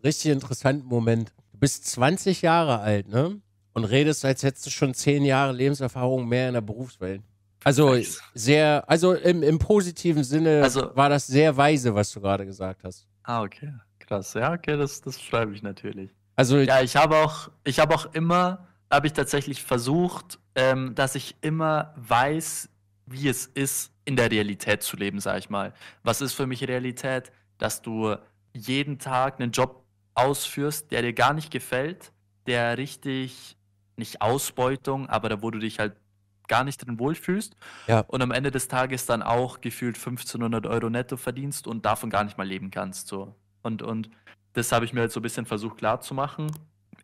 richtig interessanten Moment. Du bist 20 Jahre alt, ne? Und redest, als hättest du schon 10 Jahre Lebenserfahrung mehr in der Berufswelt. Also sehr, also im, im positiven Sinne also, war das sehr weise, was du gerade gesagt hast. Ah, okay. Krass. Ja, okay, das, das schreibe ich natürlich. Also ja, ich habe auch, ich habe auch immer habe ich tatsächlich versucht, ähm, dass ich immer weiß, wie es ist, in der Realität zu leben, sage ich mal. Was ist für mich Realität? Dass du jeden Tag einen Job ausführst, der dir gar nicht gefällt, der richtig, nicht Ausbeutung, aber da, wo du dich halt gar nicht drin wohlfühlst ja. und am Ende des Tages dann auch gefühlt 1500 Euro netto verdienst und davon gar nicht mal leben kannst. So. Und, und das habe ich mir halt so ein bisschen versucht klarzumachen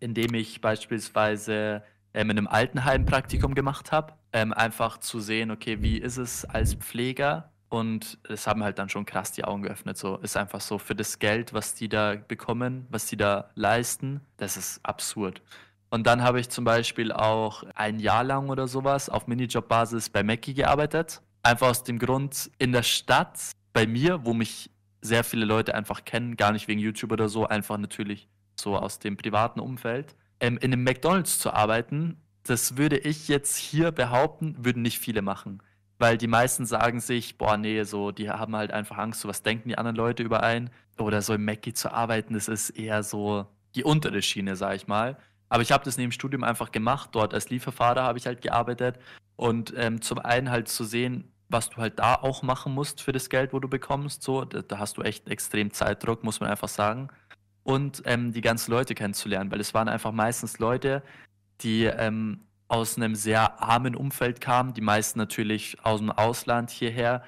indem ich beispielsweise ähm, in einem Altenheim Praktikum gemacht habe, ähm, einfach zu sehen, okay, wie ist es als Pfleger? Und es haben halt dann schon krass die Augen geöffnet. So ist einfach so für das Geld, was die da bekommen, was die da leisten, das ist absurd. Und dann habe ich zum Beispiel auch ein Jahr lang oder sowas auf Minijob-Basis bei Mackie gearbeitet. Einfach aus dem Grund, in der Stadt, bei mir, wo mich sehr viele Leute einfach kennen, gar nicht wegen YouTube oder so, einfach natürlich so aus dem privaten Umfeld, ähm, in einem McDonalds zu arbeiten, das würde ich jetzt hier behaupten, würden nicht viele machen. Weil die meisten sagen sich, boah, nee, so, die haben halt einfach Angst, so was denken die anderen Leute über einen. Oder so im Mackie zu arbeiten, das ist eher so die untere Schiene, sag ich mal. Aber ich habe das neben dem Studium einfach gemacht. Dort als Lieferfahrer habe ich halt gearbeitet. Und ähm, zum einen halt zu sehen, was du halt da auch machen musst für das Geld, wo du bekommst. So, da, da hast du echt extrem Zeitdruck, muss man einfach sagen und ähm, die ganzen Leute kennenzulernen, weil es waren einfach meistens Leute, die ähm, aus einem sehr armen Umfeld kamen, die meisten natürlich aus dem Ausland hierher,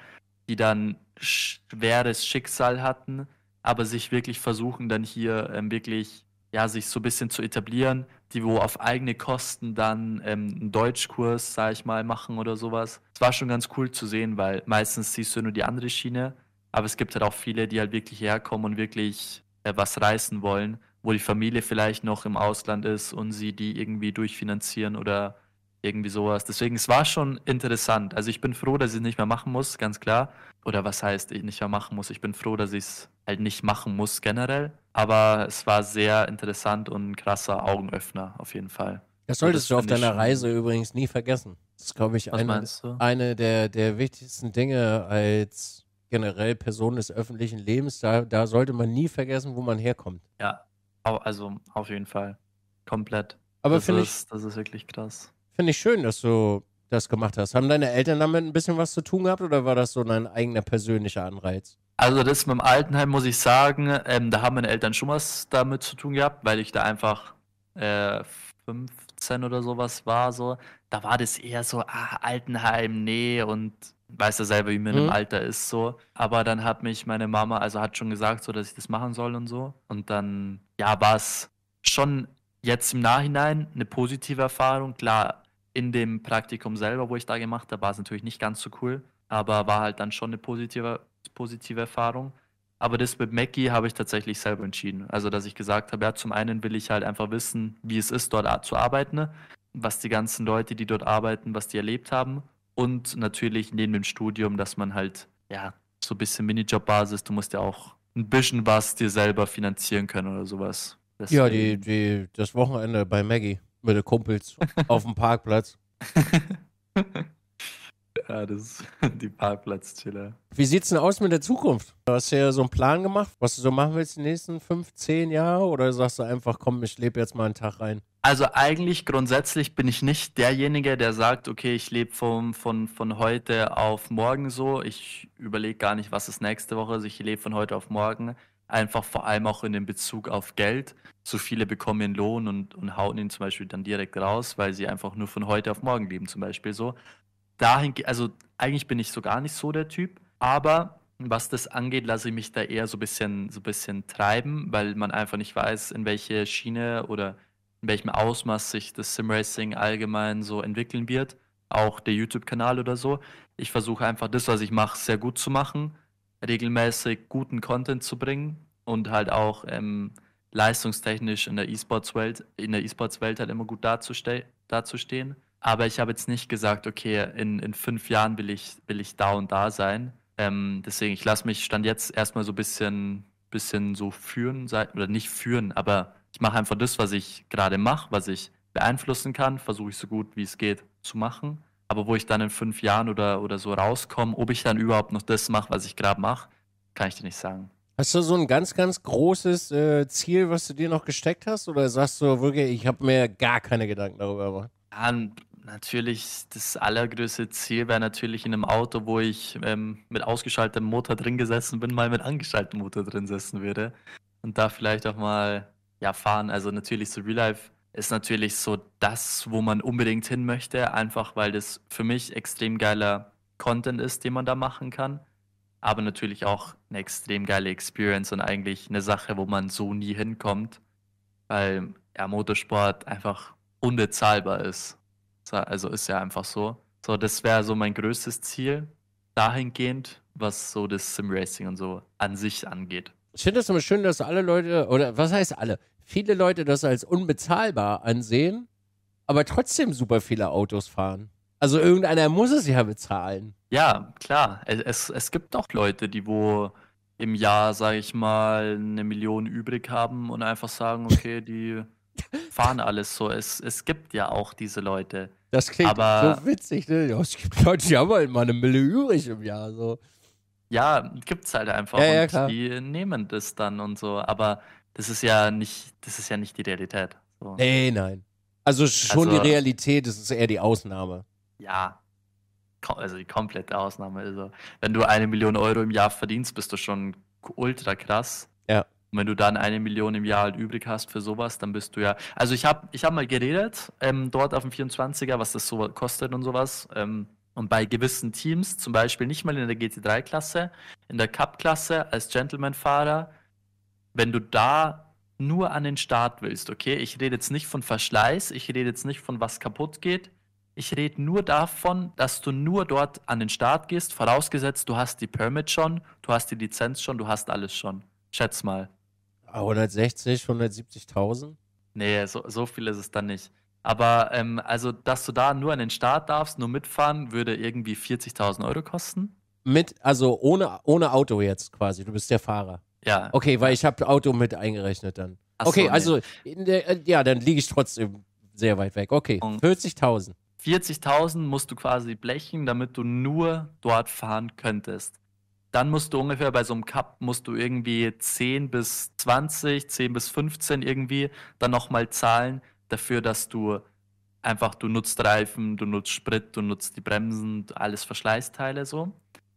die dann schweres Schicksal hatten, aber sich wirklich versuchen dann hier ähm, wirklich ja sich so ein bisschen zu etablieren, die wo auf eigene Kosten dann ähm, einen Deutschkurs, sag ich mal, machen oder sowas. Es war schon ganz cool zu sehen, weil meistens siehst du nur die andere Schiene, aber es gibt halt auch viele, die halt wirklich herkommen und wirklich äh, was reißen wollen, wo die Familie vielleicht noch im Ausland ist und sie die irgendwie durchfinanzieren oder irgendwie sowas. Deswegen, es war schon interessant. Also ich bin froh, dass ich es nicht mehr machen muss, ganz klar. Oder was heißt, ich nicht mehr machen muss. Ich bin froh, dass ich es halt nicht machen muss generell. Aber es war sehr interessant und ein krasser Augenöffner auf jeden Fall. Das solltest das du auf deiner Reise übrigens nie vergessen. Das ist, glaube ich, eine, eine der, der wichtigsten Dinge als generell Personen des öffentlichen Lebens, da, da sollte man nie vergessen, wo man herkommt. Ja, also auf jeden Fall. Komplett. Aber finde ich. Das ist wirklich krass. Finde ich schön, dass du das gemacht hast. Haben deine Eltern damit ein bisschen was zu tun gehabt oder war das so dein eigener persönlicher Anreiz? Also das mit dem Altenheim muss ich sagen, ähm, da haben meine Eltern schon was damit zu tun gehabt, weil ich da einfach äh, 15 oder sowas war. So. Da war das eher so, ah, Altenheim, nee, und weiß er selber, wie man mhm. im Alter ist, so. Aber dann hat mich meine Mama, also hat schon gesagt, so, dass ich das machen soll und so. Und dann, ja, war es schon jetzt im Nachhinein eine positive Erfahrung. Klar, in dem Praktikum selber, wo ich da gemacht habe, war es natürlich nicht ganz so cool, aber war halt dann schon eine positive, positive Erfahrung. Aber das mit Mackie habe ich tatsächlich selber entschieden. Also, dass ich gesagt habe, ja, zum einen will ich halt einfach wissen, wie es ist, dort zu arbeiten, ne? was die ganzen Leute, die dort arbeiten, was die erlebt haben. Und natürlich neben dem Studium, dass man halt, ja, so ein bisschen Minijob-Basis, du musst ja auch ein bisschen was dir selber finanzieren können oder sowas. Deswegen. Ja, die, die, das Wochenende bei Maggie mit den Kumpels [laughs] auf dem Parkplatz. [laughs] ja, das ist [laughs] die Parkplatz-Chiller. Wie sieht's denn aus mit der Zukunft? Hast du ja so einen Plan gemacht, was du so machen willst die nächsten fünf, zehn Jahre? Oder sagst du einfach, komm, ich lebe jetzt mal einen Tag rein? Also eigentlich grundsätzlich bin ich nicht derjenige, der sagt, okay, ich lebe von, von, von heute auf morgen so. Ich überlege gar nicht, was ist nächste Woche. Also ich lebe von heute auf morgen. Einfach vor allem auch in dem Bezug auf Geld. So viele bekommen ihren Lohn und, und hauen ihn zum Beispiel dann direkt raus, weil sie einfach nur von heute auf morgen leben, zum Beispiel so. Dahin, also eigentlich bin ich so gar nicht so der Typ. Aber was das angeht, lasse ich mich da eher so ein bisschen, so ein bisschen treiben, weil man einfach nicht weiß, in welche Schiene oder in welchem Ausmaß sich das Simracing allgemein so entwickeln wird. Auch der YouTube-Kanal oder so. Ich versuche einfach das, was ich mache, sehr gut zu machen, regelmäßig guten Content zu bringen und halt auch ähm, leistungstechnisch in der E-Sports-Welt, in der E-Sports-Welt halt immer gut dazuste dazustehen. Aber ich habe jetzt nicht gesagt, okay, in, in fünf Jahren will ich, will ich da und da sein. Ähm, deswegen, ich lasse mich Stand jetzt erstmal so ein bisschen, bisschen so führen, oder nicht führen, aber ich mache einfach das, was ich gerade mache, was ich beeinflussen kann, versuche ich so gut wie es geht zu machen. Aber wo ich dann in fünf Jahren oder, oder so rauskomme, ob ich dann überhaupt noch das mache, was ich gerade mache, kann ich dir nicht sagen. Hast du so ein ganz, ganz großes äh, Ziel, was du dir noch gesteckt hast? Oder sagst du wirklich, ich habe mir gar keine Gedanken darüber gemacht? Ja, natürlich, das allergrößte Ziel wäre natürlich in einem Auto, wo ich ähm, mit ausgeschaltetem Motor drin gesessen bin, mal mit angeschaltetem Motor drin sitzen würde. Und da vielleicht auch mal ja, fahren. Also natürlich so Real Life ist natürlich so das, wo man unbedingt hin möchte, einfach weil das für mich extrem geiler Content ist, den man da machen kann. Aber natürlich auch eine extrem geile Experience und eigentlich eine Sache, wo man so nie hinkommt, weil ja, Motorsport einfach unbezahlbar ist. Also ist ja einfach so. So, das wäre so mein größtes Ziel dahingehend, was so das Sim Racing und so an sich angeht. Ich finde das immer schön, dass alle Leute, oder was heißt alle? viele Leute das als unbezahlbar ansehen, aber trotzdem super viele Autos fahren. Also irgendeiner muss es ja bezahlen. Ja, klar. Es, es gibt auch Leute, die wo im Jahr, sage ich mal, eine Million übrig haben und einfach sagen, okay, die [laughs] fahren alles so. Es, es gibt ja auch diese Leute. Das klingt aber, so witzig, ne? Ja, es gibt Leute, die haben halt mal eine Mille übrig im Jahr. So. Ja, es halt einfach. Ja, ja, und die nehmen das dann und so. Aber das ist ja nicht, das ist ja nicht die Realität. So. Nee, nein. Also schon also, die Realität, das ist eher die Ausnahme. Ja. Also die komplette Ausnahme. Also, wenn du eine Million Euro im Jahr verdienst, bist du schon ultra krass. Ja. Und wenn du dann eine Million im Jahr halt übrig hast für sowas, dann bist du ja. Also ich habe ich hab mal geredet, ähm, dort auf dem 24er, was das so kostet und sowas. Ähm, und bei gewissen Teams, zum Beispiel nicht mal in der GT3-Klasse, in der Cup-Klasse als Gentleman-Fahrer, wenn du da nur an den Start willst, okay? Ich rede jetzt nicht von Verschleiß, ich rede jetzt nicht von was kaputt geht. Ich rede nur davon, dass du nur dort an den Start gehst, vorausgesetzt, du hast die Permit schon, du hast die Lizenz schon, du hast alles schon. Schätz mal. 160, 170.000? Nee, so, so viel ist es dann nicht. Aber ähm, also, dass du da nur an den Start darfst, nur mitfahren, würde irgendwie 40.000 Euro kosten. Mit, also ohne, ohne Auto jetzt quasi, du bist der Fahrer. Ja. Okay, weil ich habe Auto mit eingerechnet dann. Ach okay, so, also nee. der, äh, ja, dann liege ich trotzdem sehr weit weg. Okay, 40.000. 40.000 musst du quasi blechen, damit du nur dort fahren könntest. Dann musst du ungefähr bei so einem Cup musst du irgendwie 10 bis 20, 10 bis 15 irgendwie dann nochmal zahlen dafür, dass du einfach, du nutzt Reifen, du nutzt Sprit, du nutzt die Bremsen, alles Verschleißteile so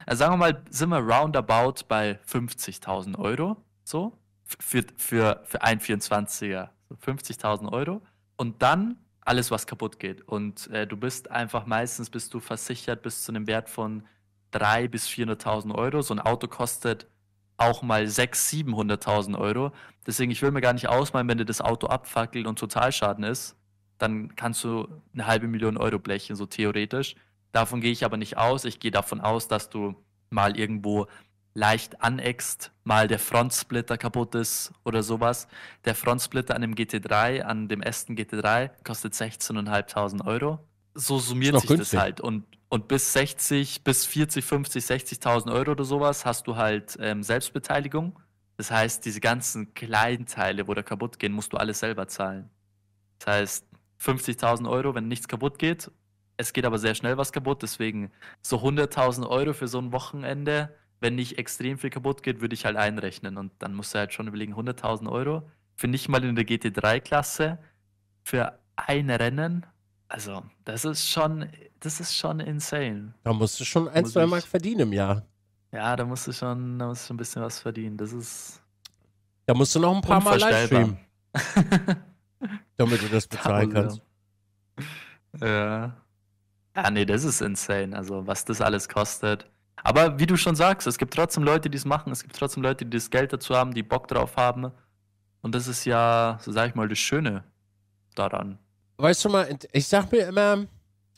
also sagen wir mal, sind wir roundabout bei 50.000 Euro, so, für, für, für ein 24er, 50.000 Euro. Und dann alles, was kaputt geht. Und äh, du bist einfach meistens, bist du versichert bis zu einem Wert von 300.000 bis 400.000 Euro. So ein Auto kostet auch mal 600.000, 700.000 Euro. Deswegen, ich will mir gar nicht ausmalen, wenn dir das Auto abfackelt und Totalschaden ist, dann kannst du eine halbe Million Euro blechen, so theoretisch. Davon gehe ich aber nicht aus. Ich gehe davon aus, dass du mal irgendwo leicht aneckst, mal der Frontsplitter kaputt ist oder sowas. Der Frontsplitter an dem GT3, an dem ersten GT3 kostet 16.500 Euro. So summiert sich günstig. das halt. Und, und bis 60, bis 40, 50, 60.000 Euro oder sowas hast du halt ähm, Selbstbeteiligung. Das heißt, diese ganzen Kleinteile, wo da kaputt gehen, musst du alles selber zahlen. Das heißt, 50.000 Euro, wenn nichts kaputt geht es geht aber sehr schnell was kaputt, deswegen so 100.000 Euro für so ein Wochenende, wenn nicht extrem viel kaputt geht, würde ich halt einrechnen. Und dann musst du halt schon überlegen, 100.000 Euro für nicht mal in der GT3-Klasse, für ein Rennen. Also, das ist schon, das ist schon insane. Da musst du schon ein, zwei Mark verdienen im Jahr. Ja, da musst du schon, da musst du schon ein bisschen was verdienen. Das ist. Da musst du noch ein paar Mal livestreamen. [laughs] damit du das bezahlen kannst. Ja. Ja, ah, nee, das ist insane. Also, was das alles kostet. Aber wie du schon sagst, es gibt trotzdem Leute, die es machen. Es gibt trotzdem Leute, die das Geld dazu haben, die Bock drauf haben. Und das ist ja, so sag ich mal, das Schöne daran. Weißt du mal, ich sag mir immer,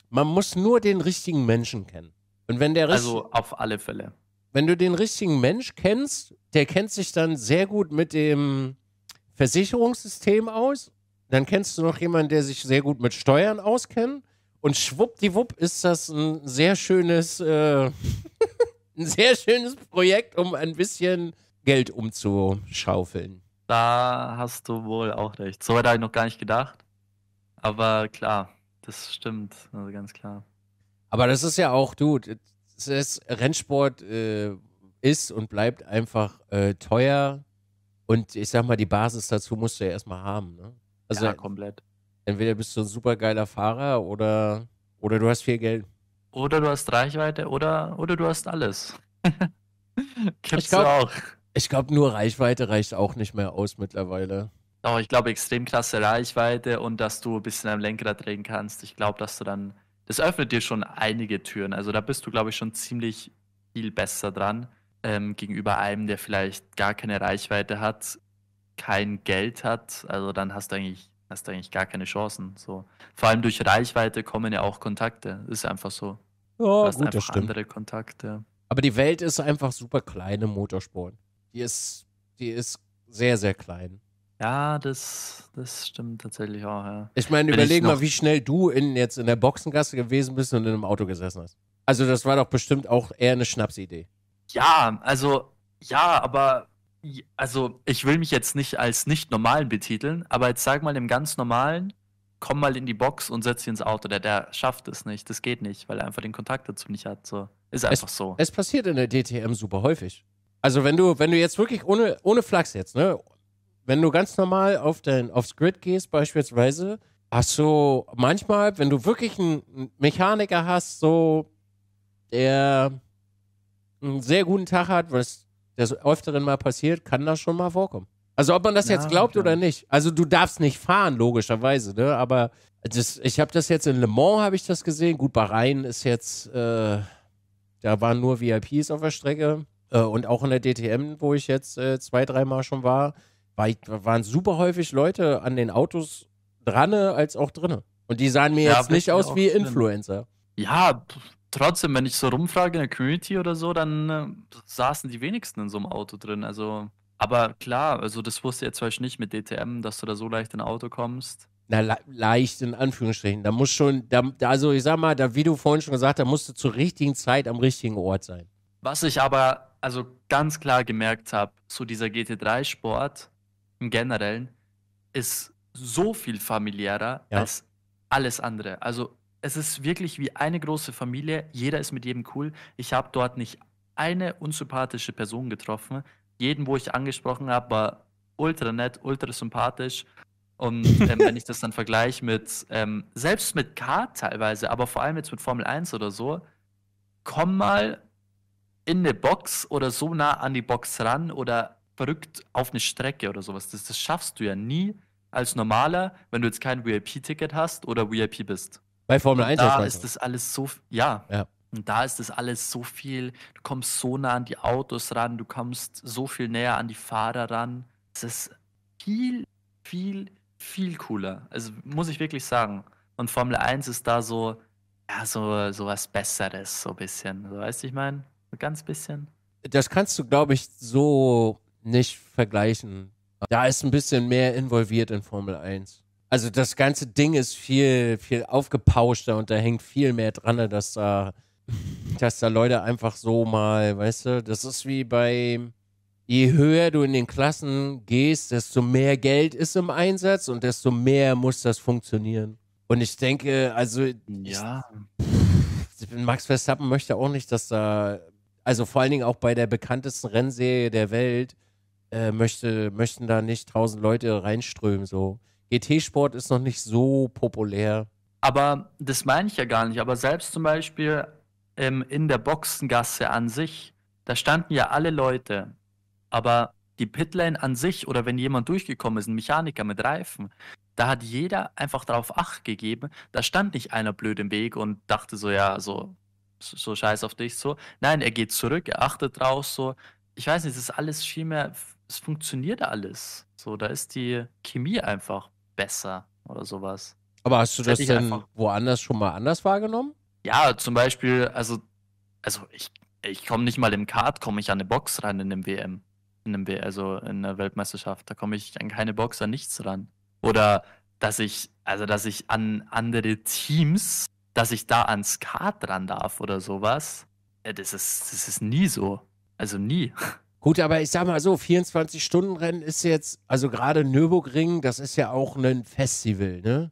man muss nur den richtigen Menschen kennen. Und wenn der Also auf alle Fälle. Wenn du den richtigen Mensch kennst, der kennt sich dann sehr gut mit dem Versicherungssystem aus. Dann kennst du noch jemanden, der sich sehr gut mit Steuern auskennt. Und schwuppdiwupp ist das ein sehr schönes, äh, [laughs] ein sehr schönes Projekt, um ein bisschen Geld umzuschaufeln. Da hast du wohl auch recht. So weit habe ich noch gar nicht gedacht. Aber klar, das stimmt, also ganz klar. Aber das ist ja auch, du, Rennsport äh, ist und bleibt einfach äh, teuer. Und ich sag mal, die Basis dazu musst du ja erstmal haben. Ne? Also, ja, komplett. Entweder bist du ein supergeiler Fahrer oder, oder du hast viel Geld. Oder du hast Reichweite oder, oder du hast alles. [laughs] Gibt's ich glaub, auch. Ich glaube, nur Reichweite reicht auch nicht mehr aus mittlerweile. Doch, ich glaube, extrem krasse Reichweite und dass du ein bisschen am Lenkrad drehen kannst. Ich glaube, dass du dann. Das öffnet dir schon einige Türen. Also da bist du, glaube ich, schon ziemlich viel besser dran. Ähm, gegenüber einem, der vielleicht gar keine Reichweite hat, kein Geld hat. Also dann hast du eigentlich hast du eigentlich gar keine Chancen. So. Vor allem durch Reichweite kommen ja auch Kontakte. Ist einfach so. Ja, du hast gut, einfach andere Kontakte. Aber die Welt ist einfach super klein im Motorsport. Die ist, die ist sehr, sehr klein. Ja, das, das stimmt tatsächlich auch, ja. Ich meine, überleg ich mal, wie schnell du in, jetzt in der Boxengasse gewesen bist und in einem Auto gesessen hast. Also, das war doch bestimmt auch eher eine Schnapsidee. Ja, also, ja, aber also ich will mich jetzt nicht als nicht normalen betiteln, aber jetzt sag mal dem ganz normalen, komm mal in die Box und setz dich ins Auto. Der, der schafft es nicht, das geht nicht, weil er einfach den Kontakt dazu nicht hat. So. Ist einfach es, so. Es passiert in der DTM super häufig. Also wenn du, wenn du jetzt wirklich ohne, ohne Flachs jetzt, ne? Wenn du ganz normal auf dein, aufs Grid gehst beispielsweise, hast du manchmal, wenn du wirklich einen Mechaniker hast, so der einen sehr guten Tag hat, was das öfteren mal passiert, kann das schon mal vorkommen. Also ob man das ja, jetzt glaubt klar. oder nicht. Also du darfst nicht fahren, logischerweise, ne? Aber das, ich habe das jetzt in Le Mans, habe ich das gesehen. Gut, Bahrain ist jetzt, äh, da waren nur VIPs auf der Strecke. Äh, und auch in der DTM, wo ich jetzt äh, zwei, dreimal schon war, war ich, waren super häufig Leute an den Autos dran als auch drinne. Und die sahen mir ja, jetzt nicht aus wie Influencer. Drin. Ja, trotzdem, wenn ich so rumfrage in der Community oder so, dann äh, saßen die wenigsten in so einem Auto drin. Also, aber klar, also das wusste jetzt vielleicht nicht mit DTM, dass du da so leicht in ein Auto kommst. Na, le leicht in Anführungsstrichen. Da muss schon, da, also ich sag mal, da, wie du vorhin schon gesagt hast, da musst du zur richtigen Zeit am richtigen Ort sein. Was ich aber also ganz klar gemerkt habe, so dieser GT3-Sport im Generellen ist so viel familiärer ja. als alles andere. Also es ist wirklich wie eine große Familie. Jeder ist mit jedem cool. Ich habe dort nicht eine unsympathische Person getroffen. Jeden, wo ich angesprochen habe, war ultra nett, ultra sympathisch. Und ähm, wenn ich das dann vergleiche mit, ähm, selbst mit Kart teilweise, aber vor allem jetzt mit Formel 1 oder so, komm mal in eine Box oder so nah an die Box ran oder verrückt auf eine Strecke oder sowas. Das, das schaffst du ja nie als normaler, wenn du jetzt kein VIP-Ticket hast oder VIP bist. Bei Formel 1 da ist das alles so, ja. ja. Und da ist das alles so viel, du kommst so nah an die Autos ran, du kommst so viel näher an die Fahrer ran. Es ist viel, viel, viel cooler. Also muss ich wirklich sagen. Und Formel 1 ist da so, ja, so, so was Besseres, so ein bisschen. So, weißt du, ich meine? So ganz bisschen. Das kannst du, glaube ich, so nicht vergleichen. Da ist ein bisschen mehr involviert in Formel 1. Also das ganze Ding ist viel, viel aufgepauschter und da hängt viel mehr dran, dass da, dass da Leute einfach so mal, weißt du, das ist wie bei, je höher du in den Klassen gehst, desto mehr Geld ist im Einsatz und desto mehr muss das funktionieren. Und ich denke, also ja. Ich, Max Verstappen möchte auch nicht, dass da, also vor allen Dingen auch bei der bekanntesten Rennserie der Welt, äh, möchte, möchten da nicht tausend Leute reinströmen. So. GT-Sport e ist noch nicht so populär. Aber das meine ich ja gar nicht. Aber selbst zum Beispiel ähm, in der Boxengasse an sich, da standen ja alle Leute. Aber die Pitlane an sich oder wenn jemand durchgekommen ist, ein Mechaniker mit Reifen, da hat jeder einfach darauf Acht gegeben. Da stand nicht einer blöd im Weg und dachte so, ja, so, so scheiß auf dich, so. Nein, er geht zurück, er achtet drauf, so. Ich weiß nicht, es ist alles viel mehr, es funktioniert alles. So, da ist die Chemie einfach besser oder sowas. Aber hast du das, das denn woanders schon mal anders wahrgenommen? Ja, zum Beispiel, also, also ich, ich komme nicht mal im Kart, komme ich an eine Box ran in dem WM. In dem w also in der Weltmeisterschaft. Da komme ich an keine Box, an nichts ran. Oder dass ich, also dass ich an andere Teams, dass ich da ans Kart ran darf oder sowas. Das ist, das ist nie so. Also nie. Gut, aber ich sag mal so, 24-Stunden-Rennen ist jetzt, also gerade Nürburgring, das ist ja auch ein Festival, ne?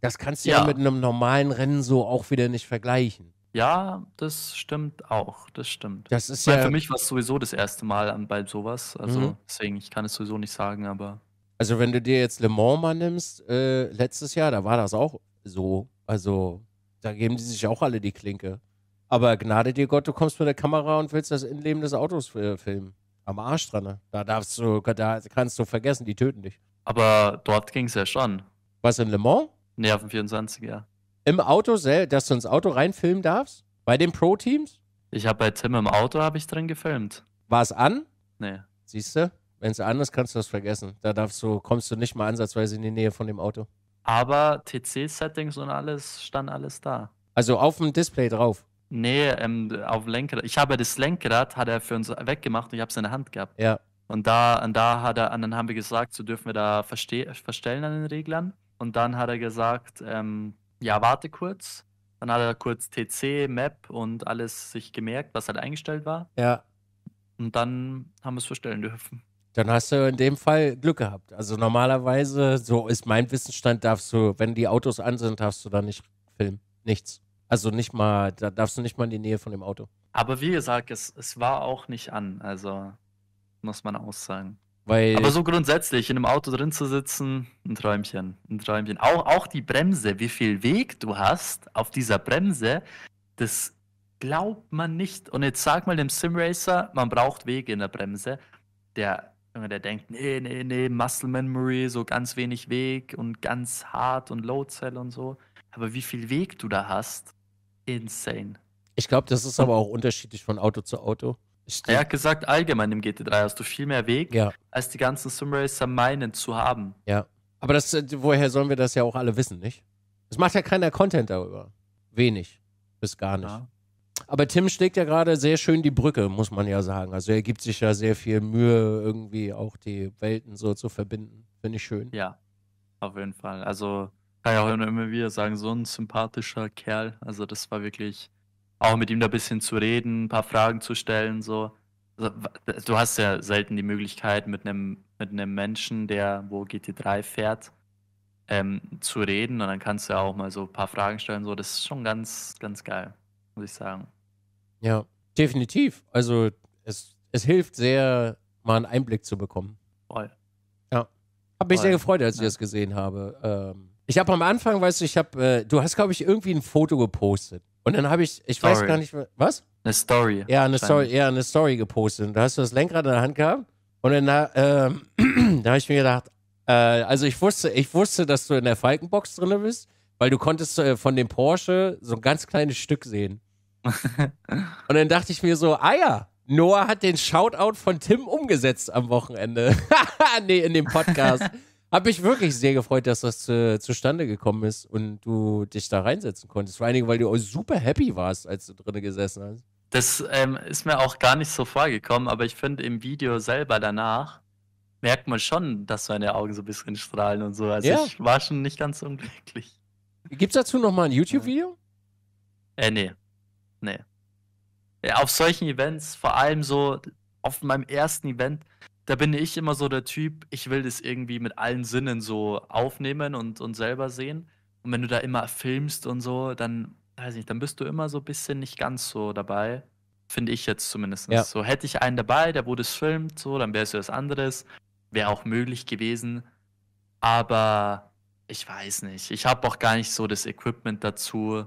Das kannst du ja. ja. mit einem normalen Rennen so auch wieder nicht vergleichen. Ja, das stimmt auch. Das stimmt. Das ist ich meine, ja für mich war es sowieso das erste Mal an bald sowas. Also mhm. deswegen, ich kann es sowieso nicht sagen, aber. Also wenn du dir jetzt Le Mans mal nimmst, äh, letztes Jahr, da war das auch so. Also da geben die sich auch alle die Klinke. Aber gnade dir Gott, du kommst mit der Kamera und willst das Innenleben des Autos äh, filmen am Arsch dran. Ne? Da darfst du, da kannst du vergessen, die töten dich. Aber dort ging es ja schon. Was in Le Mans? Nee, auf dem 24, ja. Im Auto, dass du ins Auto reinfilmen darfst? Bei den Pro-Teams? Ich habe bei Tim im Auto habe ich drin gefilmt. War es an? Nee. Siehst du? Wenn es an ist, kannst du das vergessen. Da darfst du, kommst du nicht mal ansatzweise in die Nähe von dem Auto. Aber TC-Settings und alles stand alles da. Also auf dem Display drauf. Nee, ähm, auf Lenkrad. Ich habe das Lenkrad, hat er für uns weggemacht und ich habe es in der Hand gehabt. Ja. Und da, und da hat er, und dann haben wir gesagt, so dürfen wir da verste verstellen an den Reglern. Und dann hat er gesagt, ähm, ja, warte kurz. Dann hat er kurz TC, Map und alles sich gemerkt, was halt eingestellt war. Ja. Und dann haben wir es verstellen dürfen. Dann hast du in dem Fall Glück gehabt. Also normalerweise, so ist mein Wissensstand, darfst du, wenn die Autos an sind, darfst du da nicht filmen. Nichts. Also nicht mal, da darfst du nicht mal in die Nähe von dem Auto. Aber wie gesagt, es, es war auch nicht an, also muss man aussagen. Weil Aber so grundsätzlich, in einem Auto drin zu sitzen, ein Träumchen, ein Träumchen. Auch, auch die Bremse, wie viel Weg du hast auf dieser Bremse, das glaubt man nicht. Und jetzt sag mal dem Simracer, man braucht Wege in der Bremse. Der Junge, der denkt, nee, nee, nee, Muscle Memory, so ganz wenig Weg und ganz hart und Low Cell und so. Aber wie viel Weg du da hast, insane. Ich glaube, das ist aber auch unterschiedlich von Auto zu Auto. Er hat gesagt, allgemein im GT3 hast du viel mehr Weg, ja. als die ganzen Simracer meinen zu haben. Ja. Aber das, äh, woher sollen wir das ja auch alle wissen, nicht? Es macht ja keiner Content darüber. Wenig. Bis gar nicht. Ja. Aber Tim schlägt ja gerade sehr schön die Brücke, muss man ja sagen. Also er gibt sich ja sehr viel Mühe, irgendwie auch die Welten so zu verbinden. Finde ich schön. Ja, auf jeden Fall. Also kann ja auch immer wieder sagen, so ein sympathischer Kerl. Also das war wirklich auch mit ihm da ein bisschen zu reden, ein paar Fragen zu stellen, so. Also du hast ja selten die Möglichkeit, mit einem, mit einem Menschen, der wo GT3 fährt, ähm, zu reden. Und dann kannst du ja auch mal so ein paar Fragen stellen. So, das ist schon ganz, ganz geil, muss ich sagen. Ja, definitiv. Also es, es hilft sehr, mal einen Einblick zu bekommen. Voll. Ja. Hab mich Voll. sehr gefreut, als ich das gesehen habe. Ähm, ich habe am Anfang, weißt du, ich habe, äh, du hast, glaube ich, irgendwie ein Foto gepostet. Und dann habe ich, ich Story. weiß gar nicht was? Eine Story. Ja, eine Story, ja, eine Story gepostet. Und da hast du das Lenkrad in der Hand gehabt. Und dann, äh, ähm, [clears throat] da habe ich mir gedacht, äh, also ich wusste, ich wusste, dass du in der Falkenbox drin bist, weil du konntest äh, von dem Porsche so ein ganz kleines Stück sehen. [laughs] und dann dachte ich mir so, ah ja, Noah hat den Shoutout von Tim umgesetzt am Wochenende. [laughs] nee, in dem Podcast. Hab mich wirklich sehr gefreut, dass das zu, äh, zustande gekommen ist und du dich da reinsetzen konntest. Vor allen Dingen, weil du super happy warst, als du drinnen gesessen hast. Das ähm, ist mir auch gar nicht so vorgekommen, aber ich finde im Video selber danach merkt man schon, dass seine Augen so ein bisschen strahlen und so. Also ja. ich war schon nicht ganz unglücklich. Gibt's dazu nochmal ein YouTube-Video? Äh, nee. Nee. Ja, auf solchen Events, vor allem so auf meinem ersten Event, da bin ich immer so der Typ, ich will das irgendwie mit allen Sinnen so aufnehmen und, und selber sehen. Und wenn du da immer filmst und so, dann, weiß nicht, dann bist du immer so ein bisschen nicht ganz so dabei. Finde ich jetzt zumindest. Ja. So hätte ich einen dabei, der wurde es filmt, so, dann wäre es was anderes. Wäre auch möglich gewesen. Aber ich weiß nicht. Ich habe auch gar nicht so das Equipment dazu.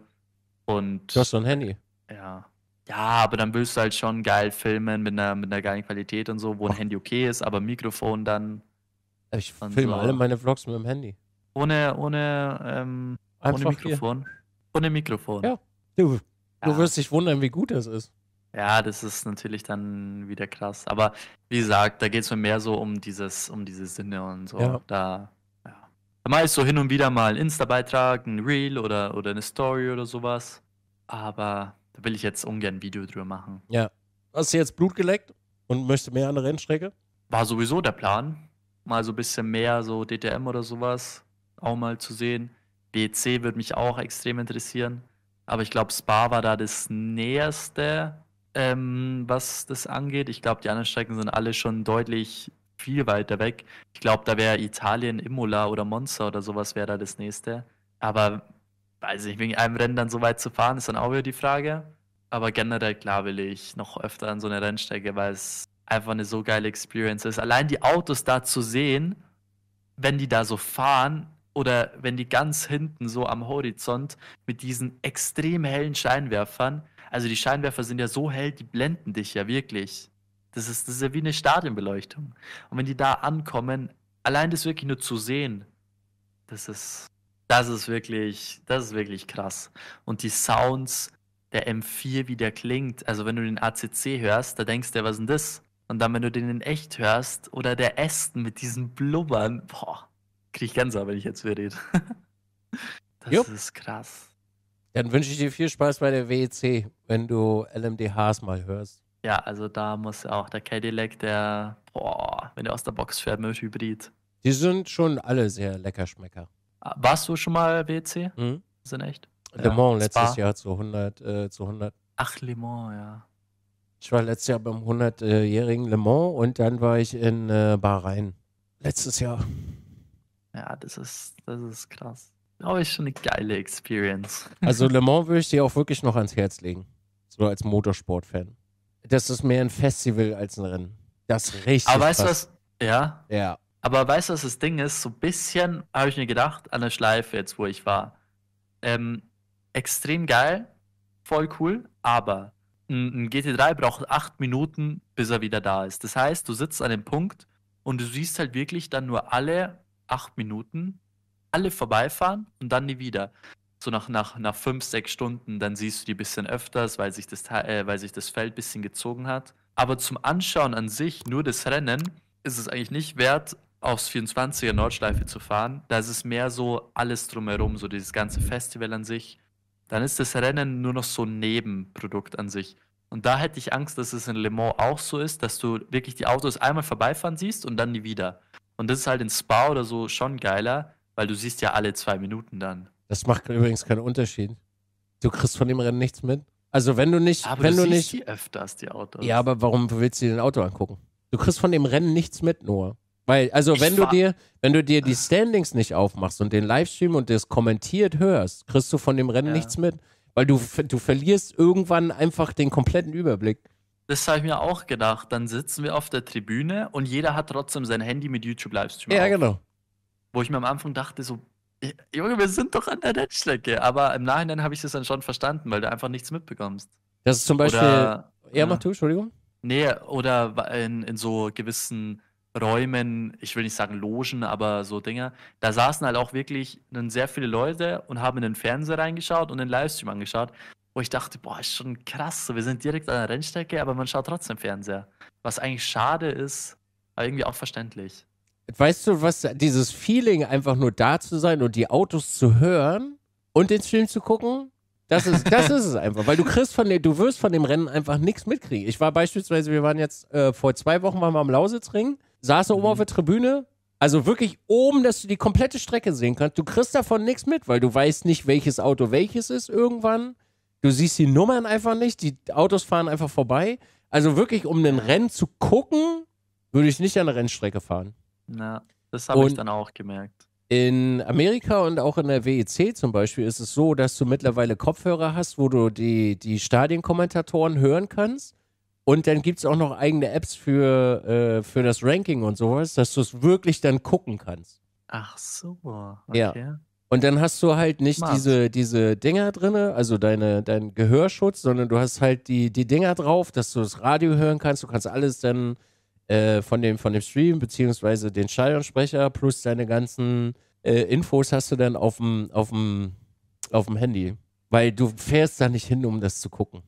Und. Du hast so ein Handy. Ja. Ja, aber dann willst du halt schon geil filmen mit einer, mit einer geilen Qualität und so, wo ein oh. Handy okay ist, aber Mikrofon dann. Ich filme so. alle meine Vlogs mit dem Handy. Ohne, ohne, ähm, ohne Mikrofon. Hier. Ohne Mikrofon. Ja. Du, ja. du wirst dich wundern, wie gut das ist. Ja, das ist natürlich dann wieder krass. Aber wie gesagt, da geht es mir mehr so um dieses, um diese Sinne und so. Ja. Da, ja. Da mache ich so hin und wieder mal einen Insta-Beitrag, ein Reel oder, oder eine Story oder sowas. Aber da will ich jetzt ungern ein Video drüber machen. Ja. Hast du jetzt Blut geleckt und möchtest mehr an der Rennstrecke? War sowieso der Plan. Mal so ein bisschen mehr, so DTM oder sowas, auch mal zu sehen. BC würde mich auch extrem interessieren. Aber ich glaube, Spa war da das Näherste, ähm, was das angeht. Ich glaube, die anderen Strecken sind alle schon deutlich viel weiter weg. Ich glaube, da wäre Italien, Imola oder Monza oder sowas wäre da das Nächste. Aber weiß nicht, wegen einem Rennen dann so weit zu fahren, ist dann auch wieder die Frage. Aber generell, klar, will ich noch öfter an so eine Rennstrecke, weil es einfach eine so geile Experience ist. Allein die Autos da zu sehen, wenn die da so fahren oder wenn die ganz hinten so am Horizont mit diesen extrem hellen Scheinwerfern, also die Scheinwerfer sind ja so hell, die blenden dich ja wirklich. Das ist, das ist ja wie eine Stadionbeleuchtung. Und wenn die da ankommen, allein das wirklich nur zu sehen, das ist das ist wirklich, das ist wirklich krass. Und die Sounds, der M4, wie der klingt, also wenn du den ACC hörst, da denkst du, was ist denn das? Und dann, wenn du den in echt hörst, oder der Aston mit diesen Blubbern, boah, krieg ich Gänsehaut, wenn ich jetzt wieder rede. [laughs] das Jupp. ist krass. Dann wünsche ich dir viel Spaß bei der WEC, wenn du LMDHs mal hörst. Ja, also da muss auch der Cadillac, der, boah, wenn der aus der Box fährt mit Hybrid. Die sind schon alle sehr lecker Schmecker. Warst du schon mal WC? Mhm. Sind echt? Le ja. Mans letztes Spa. Jahr zu 100, äh, zu 100. Ach, Le Mans, ja. Ich war letztes Jahr beim 100-jährigen Le Mans und dann war ich in äh, Bahrain. Letztes Jahr. Ja, das ist, das ist krass. Aber ist schon eine geile Experience. [laughs] Also Le Mans würde ich dir auch wirklich noch ans Herz legen. So als Motorsport-Fan. Das ist mehr ein Festival als ein Rennen. Das ist richtig. Aber weißt du was? Ja. Ja. Aber weißt du, was das Ding ist? So ein bisschen habe ich mir gedacht, an der Schleife jetzt, wo ich war. Ähm, extrem geil, voll cool, aber ein, GT3 braucht acht Minuten, bis er wieder da ist. Das heißt, du sitzt an dem Punkt und du siehst halt wirklich dann nur alle acht Minuten alle vorbeifahren und dann nie wieder. So nach, nach, nach fünf, sechs Stunden, dann siehst du die ein bisschen öfters, weil sich, das, äh, weil sich das Feld ein bisschen gezogen hat. Aber zum Anschauen an sich, nur das Rennen, ist es eigentlich nicht wert, aufs 24er Nordschleife zu fahren. Da ist es mehr so alles drumherum, so dieses ganze Festival an sich. Dann ist das Rennen nur noch so ein Nebenprodukt an sich. Und da hätte ich Angst, dass es in Le Mans auch so ist, dass du wirklich die Autos einmal vorbeifahren siehst und dann nie wieder. Und das ist halt in Spa oder so schon geiler, weil du siehst ja alle zwei Minuten dann. Das macht übrigens keinen Unterschied. Du kriegst von dem Rennen nichts mit. Also wenn du nicht, aber wenn du, du siehst nicht, die öfters die Autos. Ja, aber warum willst du dir ein Auto angucken? Du kriegst von dem Rennen nichts mit, Noah. Weil, also wenn du dir, wenn du dir die Standings nicht aufmachst und den Livestream und das kommentiert hörst, kriegst du von dem Rennen ja. nichts mit. Weil du, du verlierst irgendwann einfach den kompletten Überblick. Das habe ich mir auch gedacht. Dann sitzen wir auf der Tribüne und jeder hat trotzdem sein Handy mit YouTube-Livestream. Ja, auf. genau. Wo ich mir am Anfang dachte, so, Junge, wir sind doch an der Rennstrecke. Aber im Nachhinein habe ich das dann schon verstanden, weil du einfach nichts mitbekommst. Das ist zum Beispiel. Oder, ja, mach du, Entschuldigung. Nee, oder in, in so gewissen Räumen, ich will nicht sagen Logen, aber so Dinger, da saßen halt auch wirklich dann sehr viele Leute und haben in den Fernseher reingeschaut und den Livestream angeschaut, wo ich dachte, boah, ist schon krass, wir sind direkt an der Rennstrecke, aber man schaut trotzdem Fernseher. Was eigentlich schade ist, aber irgendwie auch verständlich. Weißt du, was dieses Feeling, einfach nur da zu sein und die Autos zu hören und den Film zu gucken, das ist, das ist es einfach, weil du kriegst von dem, du wirst von dem Rennen einfach nichts mitkriegen. Ich war beispielsweise, wir waren jetzt äh, vor zwei Wochen waren wir am Lausitzring saß er oben auf mhm. der Tribüne, also wirklich oben, dass du die komplette Strecke sehen kannst. Du kriegst davon nichts mit, weil du weißt nicht, welches Auto welches ist irgendwann. Du siehst die Nummern einfach nicht, die Autos fahren einfach vorbei. Also wirklich, um ein Rennen zu gucken, würde ich nicht an der Rennstrecke fahren. Na, das habe ich dann auch gemerkt. In Amerika und auch in der WEC zum Beispiel ist es so, dass du mittlerweile Kopfhörer hast, wo du die, die Stadienkommentatoren hören kannst. Und dann gibt es auch noch eigene Apps für, äh, für das Ranking und sowas, dass du es wirklich dann gucken kannst. Ach so. Okay. Ja. Und dann hast du halt nicht diese, diese Dinger drin, also deine, dein Gehörschutz, sondern du hast halt die, die Dinger drauf, dass du das Radio hören kannst. Du kannst alles dann äh, von, dem, von dem Stream, beziehungsweise den Schalllansprecher plus deine ganzen äh, Infos hast du dann auf dem Handy, weil du fährst da nicht hin, um das zu gucken.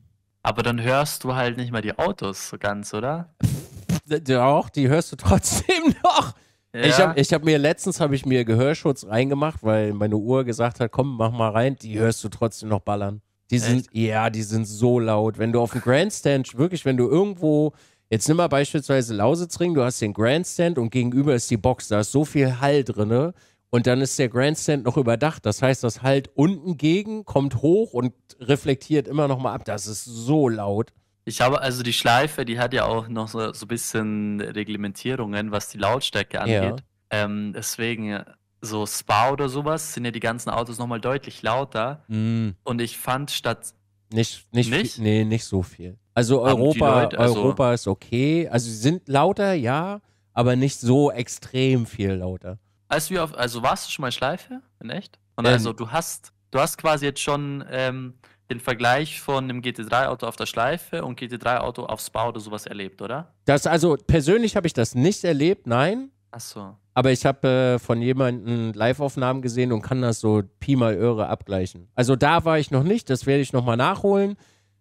Aber dann hörst du halt nicht mal die Autos so ganz, oder? [laughs] Doch, die hörst du trotzdem [laughs] noch. Ja. Ich habe ich hab mir letztens habe ich mir Gehörschutz reingemacht, weil meine Uhr gesagt hat, komm, mach mal rein, die hörst du trotzdem noch ballern. Die sind, ja, die sind so laut. Wenn du auf dem Grandstand, wirklich, wenn du irgendwo, jetzt nimm mal beispielsweise Lausitzring, du hast den Grandstand und gegenüber ist die Box, da ist so viel Hall drin, und dann ist der Grandstand noch überdacht. Das heißt, das halt unten gegen, kommt hoch und reflektiert immer noch mal ab. Das ist so laut. Ich habe also die Schleife, die hat ja auch noch so, so ein bisschen Reglementierungen, was die Lautstärke angeht. Ja. Ähm, deswegen äh, so Spa oder sowas sind ja die ganzen Autos noch mal deutlich lauter. Mm. Und ich fand statt nicht nicht nicht? Viel, nee, nicht so viel. Also Europa Leute, also Europa ist okay. Also sie sind lauter, ja, aber nicht so extrem viel lauter als wir auf, also warst du schon mal in Schleife? In echt? Und ähm. also du hast, du hast quasi jetzt schon ähm, den Vergleich von einem GT3-Auto auf der Schleife und GT3-Auto aufs Spa oder sowas erlebt, oder? Das, also persönlich habe ich das nicht erlebt, nein. Ach so. Aber ich habe äh, von jemandem Live-Aufnahmen gesehen und kann das so Pi mal Öre abgleichen. Also da war ich noch nicht, das werde ich nochmal nachholen.